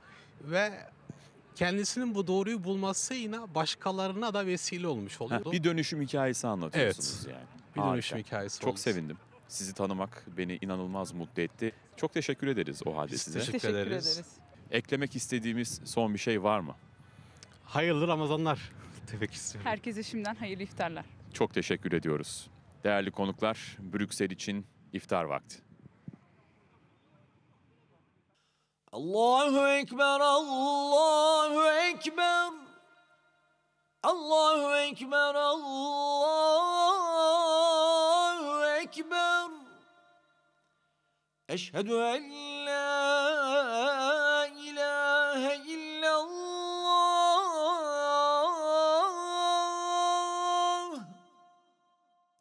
ve kendisinin bu doğruyu bulması yine başkalarına da vesile olmuş oluyor. bir dönüşüm hikayesi anlatıyorsunuz evet, yani. Bir Harika. dönüşüm hikayesi. Çok oldu. sevindim. Sizi tanımak beni inanılmaz mutlu etti. Çok teşekkür ederiz o halde Biz size. Teşekkür, teşekkür ederiz. ederiz. Eklemek istediğimiz son bir şey var mı? Hayırlı Ramazanlar demek istiyorum. Herkese şimdiden hayırlı iftarlar çok teşekkür ediyoruz. Değerli konuklar, Brüksel için iftar vakti. Allahu Ekber, Allahu Ekber. Allahu Ekber, Allahu Ekber. Eşhedü en la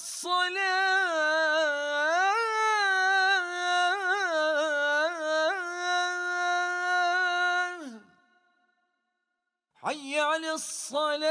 الصلاة حي على الصلاة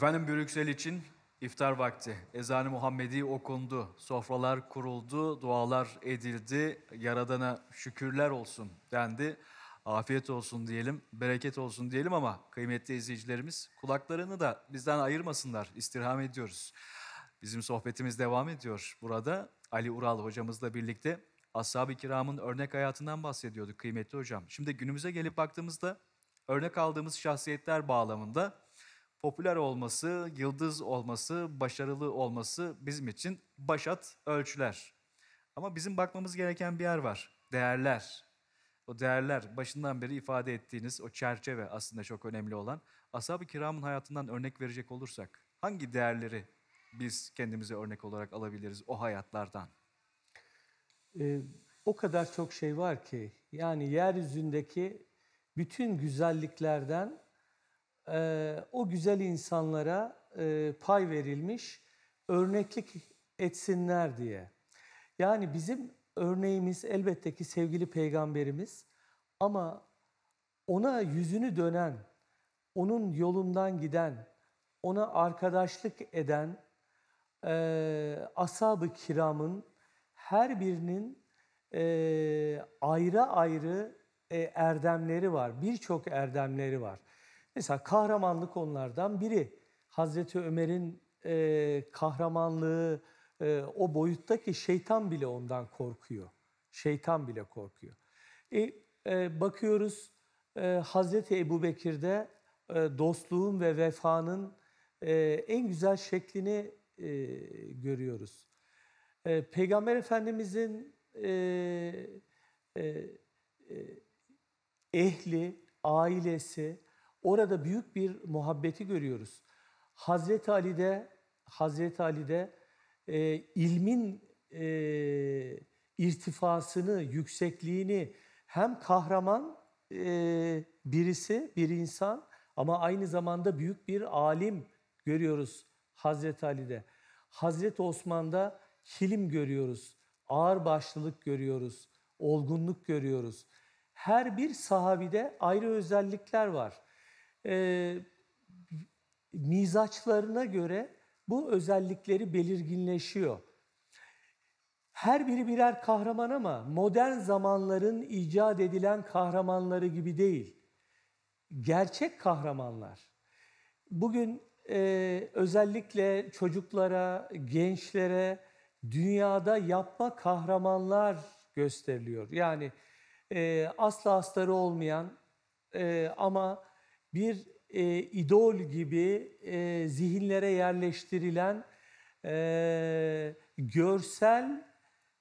Efendim Brüksel için iftar vakti. Ezan-ı Muhammedi okundu, sofralar kuruldu, dualar edildi, Yaradan'a şükürler olsun dendi. Afiyet olsun diyelim, bereket olsun diyelim ama kıymetli izleyicilerimiz kulaklarını da bizden ayırmasınlar, istirham ediyoruz. Bizim sohbetimiz devam ediyor burada. Ali Ural hocamızla birlikte Ashab-ı Kiram'ın örnek hayatından bahsediyorduk kıymetli hocam. Şimdi günümüze gelip baktığımızda örnek aldığımız şahsiyetler bağlamında popüler olması, yıldız olması, başarılı olması bizim için başat ölçüler. Ama bizim bakmamız gereken bir yer var. Değerler. O değerler başından beri ifade ettiğiniz o çerçeve aslında çok önemli olan. Ashab-ı kiramın hayatından örnek verecek olursak hangi değerleri biz kendimize örnek olarak alabiliriz o hayatlardan? Ee, o kadar çok şey var ki yani yeryüzündeki bütün güzelliklerden o güzel insanlara pay verilmiş, örneklik etsinler diye. Yani bizim örneğimiz elbette ki sevgili peygamberimiz ama ona yüzünü dönen, onun yolundan giden, ona arkadaşlık eden e, ashab-ı kiramın her birinin e, ayrı ayrı e, erdemleri var, birçok erdemleri var. Mesela kahramanlık onlardan biri. Hazreti Ömer'in e, kahramanlığı e, o boyuttaki şeytan bile ondan korkuyor. Şeytan bile korkuyor. E, e, bakıyoruz e, Hazreti Ebu Bekir'de e, dostluğun ve vefanın e, en güzel şeklini e, görüyoruz. E, Peygamber Efendimizin e, e, e ehli, ailesi, Orada büyük bir muhabbeti görüyoruz. Hazreti Ali'de Hazreti Ali'de e, ilmin e, irtifasını, yüksekliğini hem kahraman e, birisi, bir insan ama aynı zamanda büyük bir alim görüyoruz Hazreti Ali'de. Hazreti Osman'da hilim görüyoruz, ağır başlılık görüyoruz, olgunluk görüyoruz. Her bir sahabide ayrı özellikler var e, mizaçlarına göre bu özellikleri belirginleşiyor. Her biri birer kahraman ama modern zamanların icat edilen kahramanları gibi değil. Gerçek kahramanlar. Bugün e, özellikle çocuklara, gençlere dünyada yapma kahramanlar gösteriliyor. Yani e, asla astarı olmayan e, ama bir e, idol gibi e, zihinlere yerleştirilen e, görsel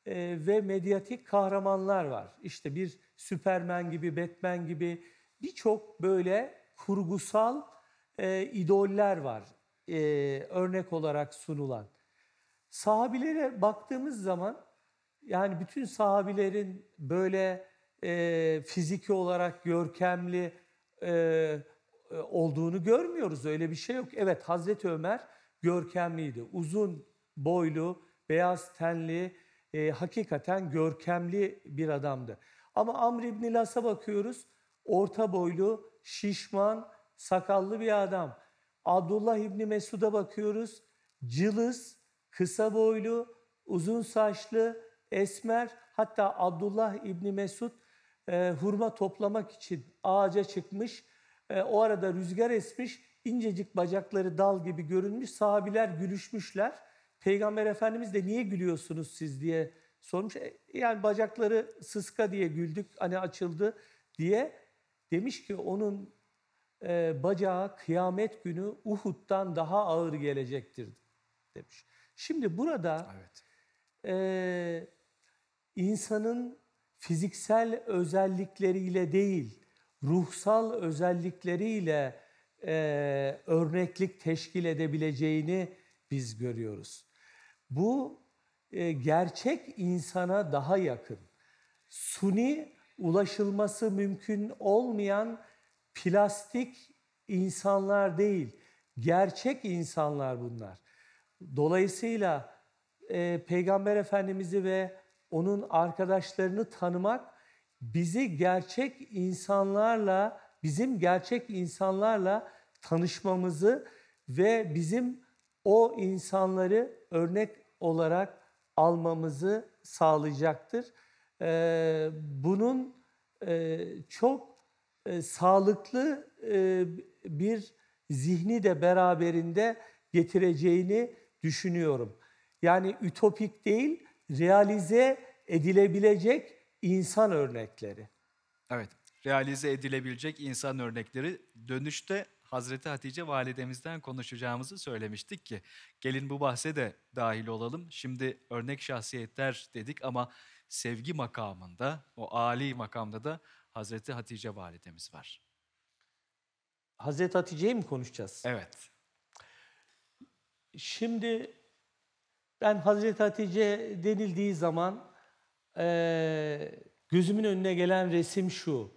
e, ve medyatik kahramanlar var. İşte bir Süperman gibi, Batman gibi birçok böyle kurgusal e, idoller var e, örnek olarak sunulan. Sahabilere baktığımız zaman yani bütün sahabilerin böyle e, fiziki olarak görkemli, e, e, olduğunu görmüyoruz. Öyle bir şey yok. Evet Hazreti Ömer görkemliydi. Uzun boylu, beyaz tenli, e, hakikaten görkemli bir adamdı. Ama Amr ibn Las'a bakıyoruz. Orta boylu, şişman, sakallı bir adam. Abdullah ibn Mesud'a bakıyoruz. Cılız, kısa boylu, uzun saçlı, esmer. Hatta Abdullah ibn Mesud e, hurma toplamak için ağaca çıkmış e, o arada rüzgar esmiş, incecik bacakları dal gibi görünmüş. Sahabiler gülüşmüşler. Peygamber Efendimiz de niye gülüyorsunuz siz diye sormuş. E, yani bacakları sıska diye güldük, hani açıldı diye. Demiş ki onun e, bacağı kıyamet günü Uhud'dan daha ağır gelecektir demiş. Şimdi burada evet. e, insanın fiziksel özellikleriyle değil, ruhsal özellikleriyle e, örneklik teşkil edebileceğini biz görüyoruz. Bu e, gerçek insana daha yakın, suni ulaşılması mümkün olmayan plastik insanlar değil, gerçek insanlar bunlar. Dolayısıyla e, Peygamber Efendimiz'i ve onun arkadaşlarını tanımak bizi gerçek insanlarla, bizim gerçek insanlarla tanışmamızı ve bizim o insanları örnek olarak almamızı sağlayacaktır. Ee, bunun e, çok e, sağlıklı e, bir zihni de beraberinde getireceğini düşünüyorum. Yani ütopik değil, realize edilebilecek insan örnekleri. Evet, realize edilebilecek insan örnekleri dönüşte Hazreti Hatice validemizden konuşacağımızı söylemiştik ki gelin bu bahse de dahil olalım. Şimdi örnek şahsiyetler dedik ama sevgi makamında, o Ali makamda da Hazreti Hatice validemiz var. Hazreti Hatice'yi mi konuşacağız? Evet. Şimdi ben Hazreti Hatice denildiği zaman e, gözümün önüne gelen resim şu.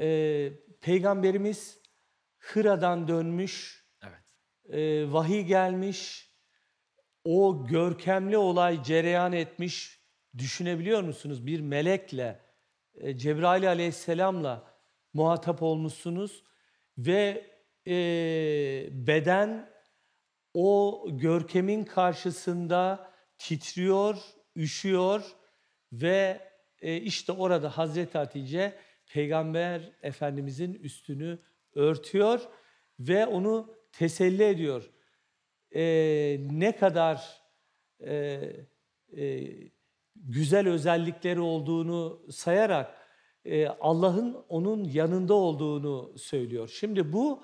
E, Peygamberimiz Hıra'dan dönmüş, evet. e, vahiy gelmiş, o görkemli olay cereyan etmiş. Düşünebiliyor musunuz? Bir melekle, e, Cebrail aleyhisselamla muhatap olmuşsunuz ve e, beden o görkemin karşısında titriyor, üşüyor ve e, işte orada Hazreti Hatice Peygamber Efendimizin üstünü örtüyor ve onu teselli ediyor. E, ne kadar e, güzel özellikleri olduğunu sayarak Allah'ın onun yanında olduğunu söylüyor. Şimdi bu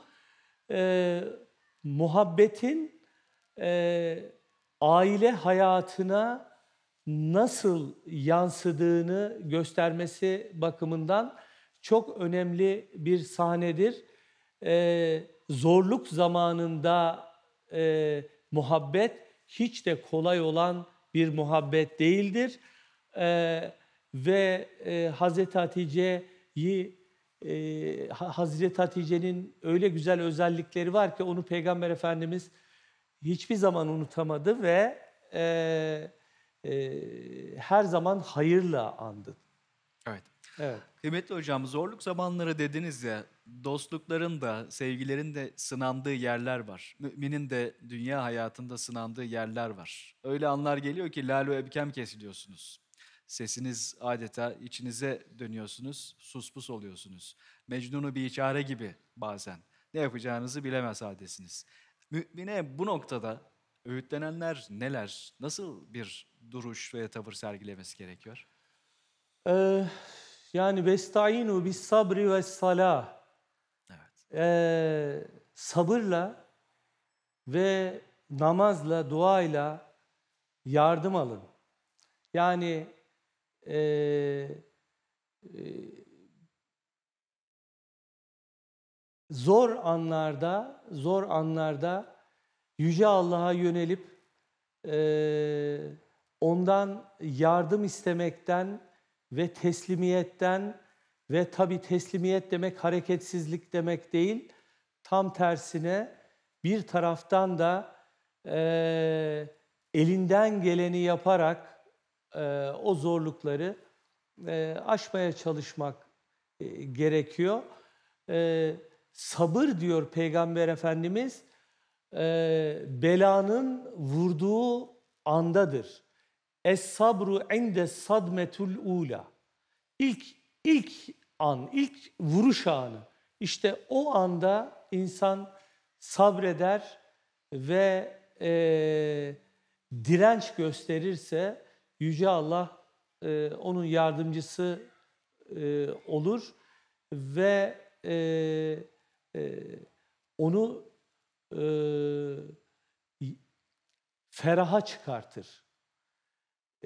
muhabbetin aile hayatına nasıl yansıdığını göstermesi bakımından çok önemli bir sahnedir. Ee, zorluk zamanında e, muhabbet hiç de kolay olan bir muhabbet değildir. Ee, ve e, Hazreti Hatice'yi e, Hazreti Hatice'nin öyle güzel özellikleri var ki onu Peygamber Efendimiz hiçbir zaman unutamadı ve e, e, her zaman hayırla andın. Evet. Evet. Kıymetli hocam zorluk zamanları dediniz ya dostlukların da sevgilerin de sınandığı yerler var. Müminin de dünya hayatında sınandığı yerler var. Öyle anlar geliyor ki lalo ebkem kesiliyorsunuz. Sesiniz adeta içinize dönüyorsunuz, suspus oluyorsunuz. Mecnunu bir icare gibi bazen. Ne yapacağınızı bilemez haldesiniz. Mümine bu noktada öğütlenenler neler, nasıl bir duruş ve tavır sergilemesi gerekiyor? Ee, yani vestainu bis sabri ve sala Evet. Ee, sabırla ve namazla, duayla yardım alın. Yani e, e, zor anlarda, zor anlarda Yüce Allah'a yönelip e, ondan yardım istemekten ve teslimiyetten ve tabi teslimiyet demek hareketsizlik demek değil, tam tersine bir taraftan da e, elinden geleni yaparak e, o zorlukları e, aşmaya çalışmak e, gerekiyor. E, sabır diyor Peygamber Efendimiz, e, belanın vurduğu andadır. Es sabru inde sadmetul ula. İlk, ilk an, ilk vuruş anı. İşte o anda insan sabreder ve e, direnç gösterirse Yüce Allah e, onun yardımcısı e, olur ve e, e, onu e, feraha çıkartır.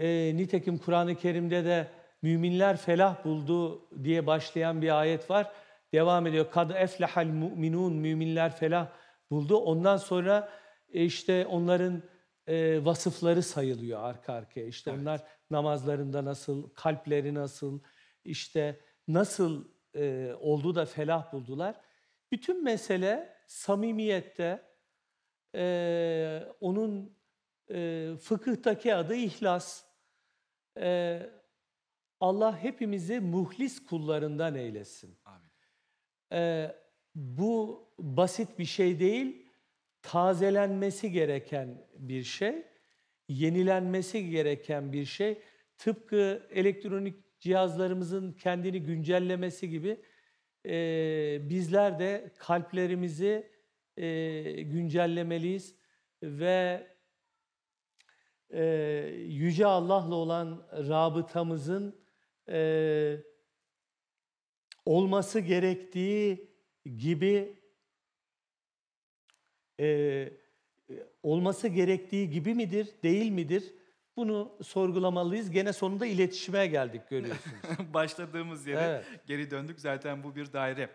E, nitekim Kur'an-ı Kerim'de de müminler felah buldu diye başlayan bir ayet var. Devam ediyor. Kad eflehal mu'minun müminler felah buldu. Ondan sonra e, işte onların e, vasıfları sayılıyor arka arkaya. İşte evet. onlar namazlarında nasıl, kalpleri nasıl, işte nasıl e, oldu da felah buldular. Bütün mesele samimiyette, e, onun e, fıkıhtaki adı ihlas e, Allah hepimizi muhlis kullarından eylesin. Amin. E, bu basit bir şey değil, tazelenmesi gereken bir şey, yenilenmesi gereken bir şey. Tıpkı elektronik cihazlarımızın kendini güncellemesi gibi e, bizler de kalplerimizi e, güncellemeliyiz ve e, Yüce Allah'la olan rabıtamızın e, olması gerektiği gibi e, olması gerektiği gibi midir, değil midir? Bunu sorgulamalıyız. Gene sonunda iletişime geldik görüyorsunuz. Başladığımız yere evet. geri döndük. Zaten bu bir daire.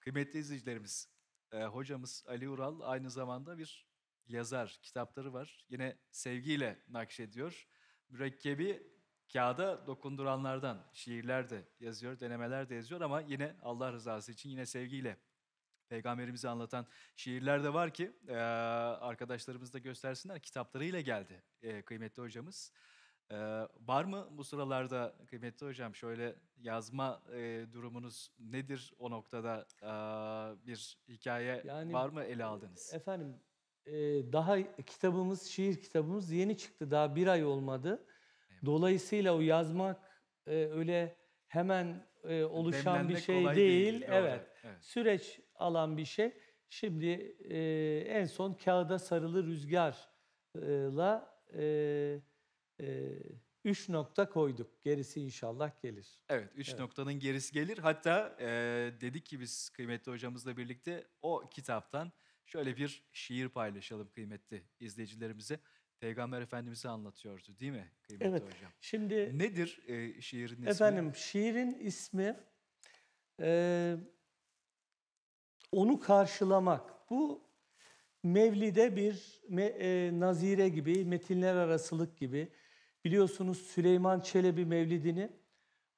Kıymetli izleyicilerimiz, e, hocamız Ali Ural aynı zamanda bir yazar, kitapları var. Yine sevgiyle nakşediyor. Mürekkebi kağıda dokunduranlardan şiirler de yazıyor, denemeler de yazıyor ama yine Allah rızası için yine sevgiyle peygamberimizi anlatan şiirler de var ki e, arkadaşlarımız da göstersinler. Kitaplarıyla geldi kıymetli hocamız. var mı bu sıralarda kıymetli hocam şöyle yazma durumunuz nedir o noktada bir hikaye yani, var mı ele aldınız? Efendim ee, daha kitabımız, şiir kitabımız yeni çıktı. Daha bir ay olmadı. Dolayısıyla o yazmak e, öyle hemen e, oluşan Demlenmek bir şey değil. değil. Evet. evet. Süreç alan bir şey. Şimdi e, en son kağıda sarılı rüzgarla üç nokta koyduk. Gerisi inşallah gelir. Evet, üç evet. noktanın gerisi gelir. Hatta dedik ki biz kıymetli hocamızla birlikte o kitaptan şöyle bir şiir paylaşalım kıymetli izleyicilerimize. Peygamber Efendimiz'i anlatıyordu değil mi kıymetli evet. hocam? Şimdi Nedir e, şiirin ismi? Efendim şiirin ismi e, onu karşılamak. Bu Mevlid'e bir me, e, nazire gibi, metinler arasılık gibi. Biliyorsunuz Süleyman Çelebi Mevlidini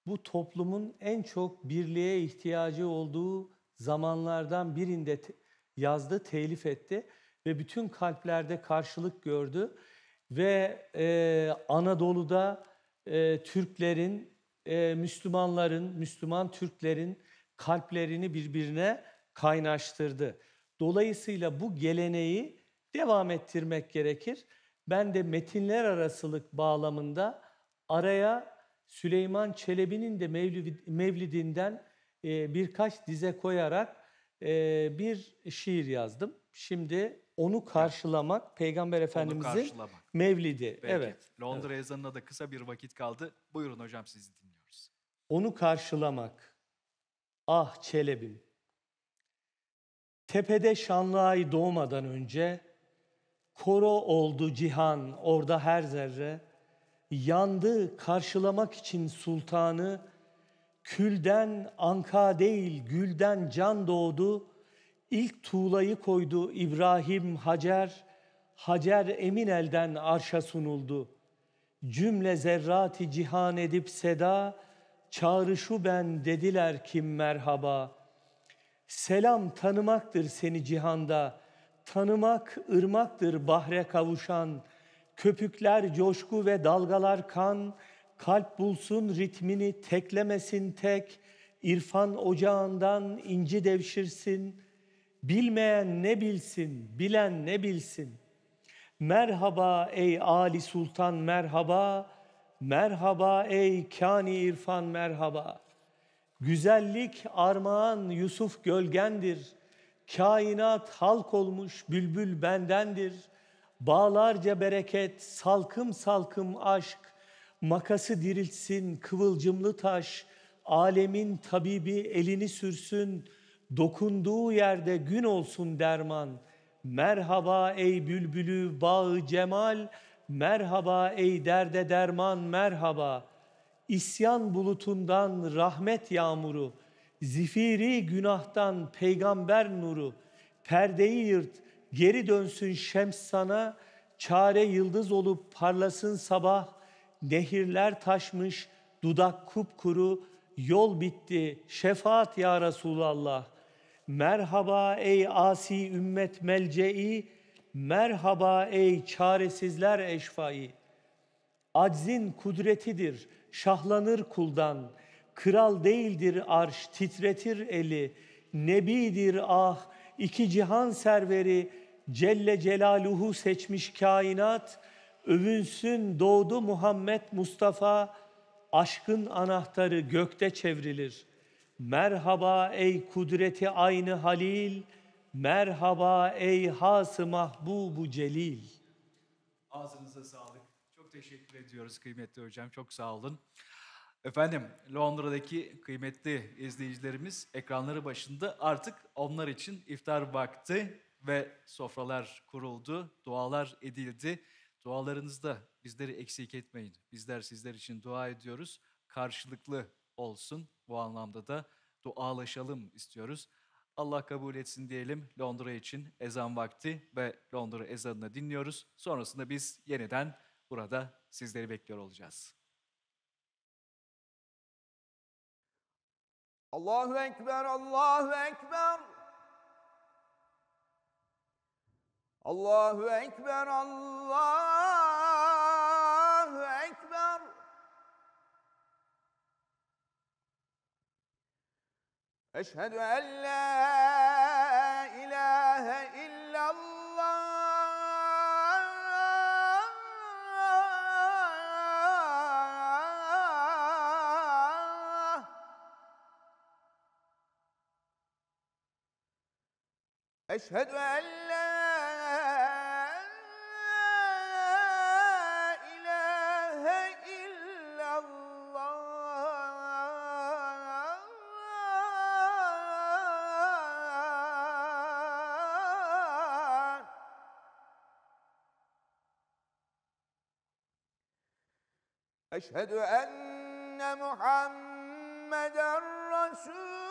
bu toplumun en çok birliğe ihtiyacı olduğu zamanlardan birinde yazdı, telif etti ve bütün kalplerde karşılık gördü. Ve e, Anadolu'da e, Türklerin, e, Müslümanların, Müslüman Türklerin kalplerini birbirine kaynaştırdı. Dolayısıyla bu geleneği devam ettirmek gerekir. Ben de metinler arasılık bağlamında araya Süleyman Çelebi'nin de Mevlidinden e, birkaç dize koyarak ee, bir şiir yazdım. Şimdi onu karşılamak Peygamber Efendimizin karşılamak. mevlidi. Peki. Evet. Londra evet. ezanına da kısa bir vakit kaldı. Buyurun hocam sizi dinliyoruz. Onu karşılamak. Ah Çelebim. Tepede şanlı ay doğmadan önce koro oldu cihan orada her zerre. Yandı karşılamak için sultanı Külden anka değil gülden can doğdu. İlk tuğlayı koydu İbrahim Hacer. Hacer emin elden arşa sunuldu. Cümle zerrati cihan edip seda, çağrışu ben dediler kim merhaba. Selam tanımaktır seni cihanda, tanımak ırmaktır bahre kavuşan. Köpükler coşku ve dalgalar kan, kalp bulsun ritmini, teklemesin tek, irfan ocağından inci devşirsin, bilmeyen ne bilsin, bilen ne bilsin. Merhaba ey Ali Sultan merhaba, merhaba ey Kani İrfan merhaba. Güzellik armağan Yusuf gölgendir, kainat halk olmuş bülbül bendendir. Bağlarca bereket, salkım salkım aşk, makası dirilsin, kıvılcımlı taş, alemin tabibi elini sürsün, dokunduğu yerde gün olsun derman. Merhaba ey bülbülü bağı cemal, merhaba ey derde derman merhaba. İsyan bulutundan rahmet yağmuru, zifiri günahtan peygamber nuru, perdeyi yırt, geri dönsün şems sana, çare yıldız olup parlasın sabah, nehirler taşmış, dudak kupkuru, yol bitti, şefaat ya Resulallah. Merhaba ey asi ümmet melce'i, merhaba ey çaresizler eşfai. Aczin kudretidir, şahlanır kuldan. Kral değildir arş, titretir eli. Nebidir ah, iki cihan serveri, Celle Celaluhu seçmiş kainat.'' övünsün doğdu Muhammed Mustafa, aşkın anahtarı gökte çevrilir. Merhaba ey kudreti aynı halil, merhaba ey hası mahbubu celil. Ağzınıza sağlık. Çok teşekkür ediyoruz kıymetli hocam. Çok sağ olun. Efendim Londra'daki kıymetli izleyicilerimiz ekranları başında artık onlar için iftar vakti ve sofralar kuruldu, dualar edildi. Dualarınızda bizleri eksik etmeyin. Bizler sizler için dua ediyoruz. Karşılıklı olsun. Bu anlamda da dualaşalım istiyoruz. Allah kabul etsin diyelim Londra için ezan vakti ve Londra ezanını dinliyoruz. Sonrasında biz yeniden burada sizleri bekliyor olacağız. Allahu Ekber, Allahu Ekber. Allahu Ekber, Allahu Ekber. Eşhedü en la ilahe illallah. Eşhedü en Eşhedü enne Muhammeden Resul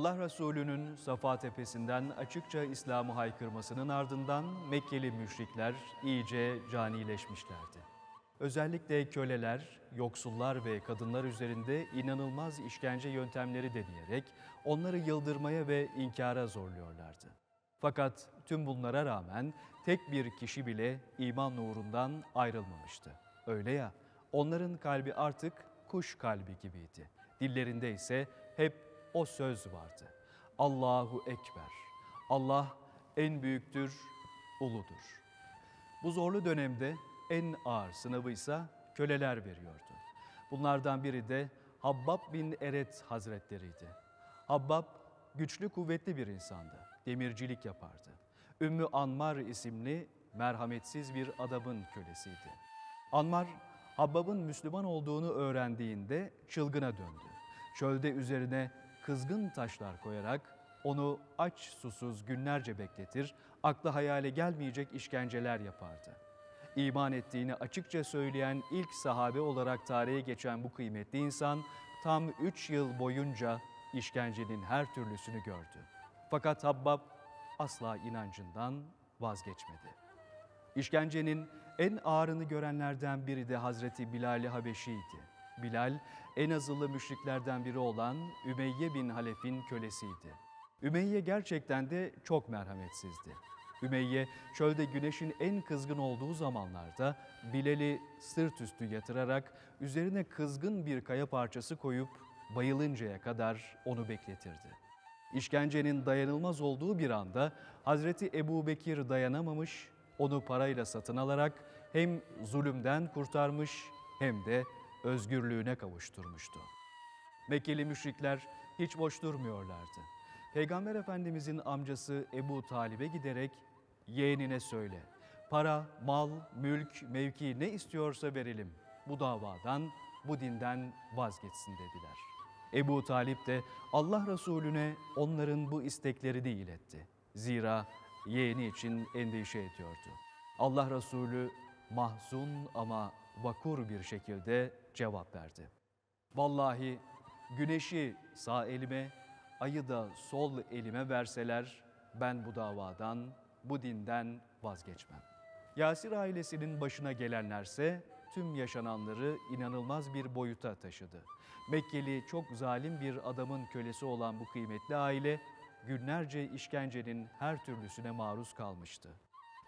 Allah Resulü'nün Safa Tepesi'nden açıkça İslam'ı haykırmasının ardından Mekkeli müşrikler iyice canileşmişlerdi. Özellikle köleler, yoksullar ve kadınlar üzerinde inanılmaz işkence yöntemleri deneyerek onları yıldırmaya ve inkara zorluyorlardı. Fakat tüm bunlara rağmen tek bir kişi bile iman uğrundan ayrılmamıştı. Öyle ya, onların kalbi artık kuş kalbi gibiydi. Dillerinde ise hep o söz vardı. Allahu Ekber. Allah en büyüktür, uludur. Bu zorlu dönemde en ağır sınavı ise köleler veriyordu. Bunlardan biri de Habbab bin Eret Hazretleri'ydi. Habbab güçlü kuvvetli bir insandı. Demircilik yapardı. Ümmü Anmar isimli merhametsiz bir adamın kölesiydi. Anmar, Habbab'ın Müslüman olduğunu öğrendiğinde çılgına döndü. Çölde üzerine kızgın taşlar koyarak onu aç susuz günlerce bekletir, aklı hayale gelmeyecek işkenceler yapardı. İman ettiğini açıkça söyleyen ilk sahabe olarak tarihe geçen bu kıymetli insan tam 3 yıl boyunca işkencenin her türlüsünü gördü. Fakat Habbab asla inancından vazgeçmedi. İşkencenin en ağırını görenlerden biri de Hazreti Bilal-i Habeşi'ydi. Bilal, en azılı müşriklerden biri olan Ümeyye bin Halef'in kölesiydi. Ümeyye gerçekten de çok merhametsizdi. Ümeyye çölde güneşin en kızgın olduğu zamanlarda Bilal'i sırt üstü yatırarak üzerine kızgın bir kaya parçası koyup bayılıncaya kadar onu bekletirdi. İşkencenin dayanılmaz olduğu bir anda Hazreti Ebu Bekir dayanamamış, onu parayla satın alarak hem zulümden kurtarmış hem de özgürlüğüne kavuşturmuştu. Mekkeli müşrikler hiç boş durmuyorlardı. Peygamber Efendimizin amcası Ebu Talib'e giderek yeğenine söyle. Para, mal, mülk, mevki ne istiyorsa verelim. Bu davadan, bu dinden vazgeçsin dediler. Ebu Talip de Allah Resulüne onların bu isteklerini iletti. Zira yeğeni için endişe ediyordu. Allah Resulü mahzun ama vakur bir şekilde cevap verdi. Vallahi güneşi sağ elime, ayı da sol elime verseler ben bu davadan, bu dinden vazgeçmem. Yasir ailesinin başına gelenlerse tüm yaşananları inanılmaz bir boyuta taşıdı. Mekkeli çok zalim bir adamın kölesi olan bu kıymetli aile günlerce işkencenin her türlüsüne maruz kalmıştı.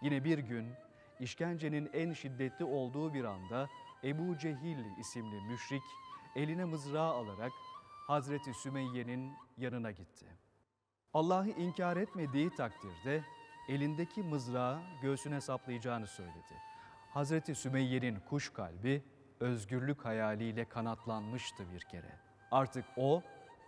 Yine bir gün işkencenin en şiddetli olduğu bir anda Ebu Cehil isimli müşrik eline mızrağı alarak Hazreti Sümeyye'nin yanına gitti. Allah'ı inkar etmediği takdirde elindeki mızrağı göğsüne saplayacağını söyledi. Hazreti Sümeyye'nin kuş kalbi özgürlük hayaliyle kanatlanmıştı bir kere. Artık o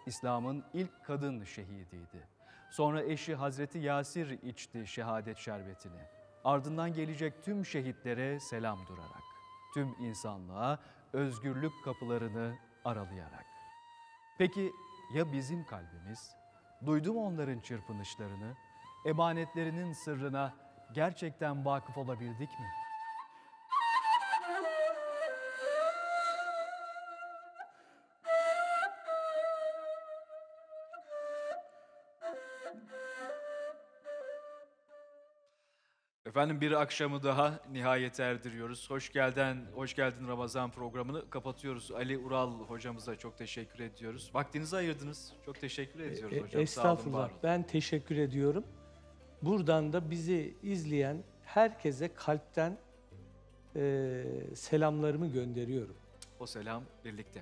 İslam'ın ilk kadın şehidiydi. Sonra eşi Hazreti Yasir içti şehadet şerbetini. Ardından gelecek tüm şehitlere selam durarak tüm insanlığa özgürlük kapılarını aralayarak. Peki ya bizim kalbimiz? Duydum onların çırpınışlarını, emanetlerinin sırrına gerçekten vakıf olabildik mi?'' Efendim bir akşamı daha nihayet erdiriyoruz. Hoş geldin, hoş geldin Ramazan programını kapatıyoruz. Ali Ural hocamıza çok teşekkür ediyoruz. Vaktinizi ayırdınız. Çok teşekkür e, ediyoruz e, hocam. Estağfurullah. Sağ olun, ben teşekkür ediyorum. Buradan da bizi izleyen herkese kalpten e, selamlarımı gönderiyorum. O selam birlikte.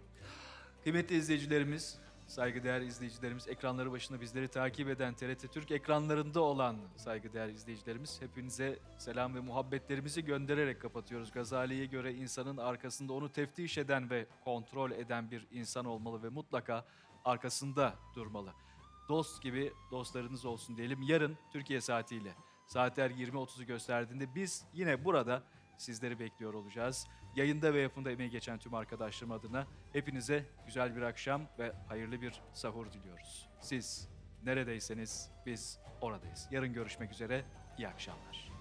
Kıymetli izleyicilerimiz saygıdeğer izleyicilerimiz, ekranları başında bizleri takip eden TRT Türk ekranlarında olan saygıdeğer izleyicilerimiz hepinize selam ve muhabbetlerimizi göndererek kapatıyoruz. Gazali'ye göre insanın arkasında onu teftiş eden ve kontrol eden bir insan olmalı ve mutlaka arkasında durmalı. Dost gibi dostlarınız olsun diyelim. Yarın Türkiye saatiyle saatler 20.30'u gösterdiğinde biz yine burada sizleri bekliyor olacağız yayında ve yapımda emeği geçen tüm arkadaşlarım adına hepinize güzel bir akşam ve hayırlı bir sahur diliyoruz. Siz neredeyseniz biz oradayız. Yarın görüşmek üzere, iyi akşamlar.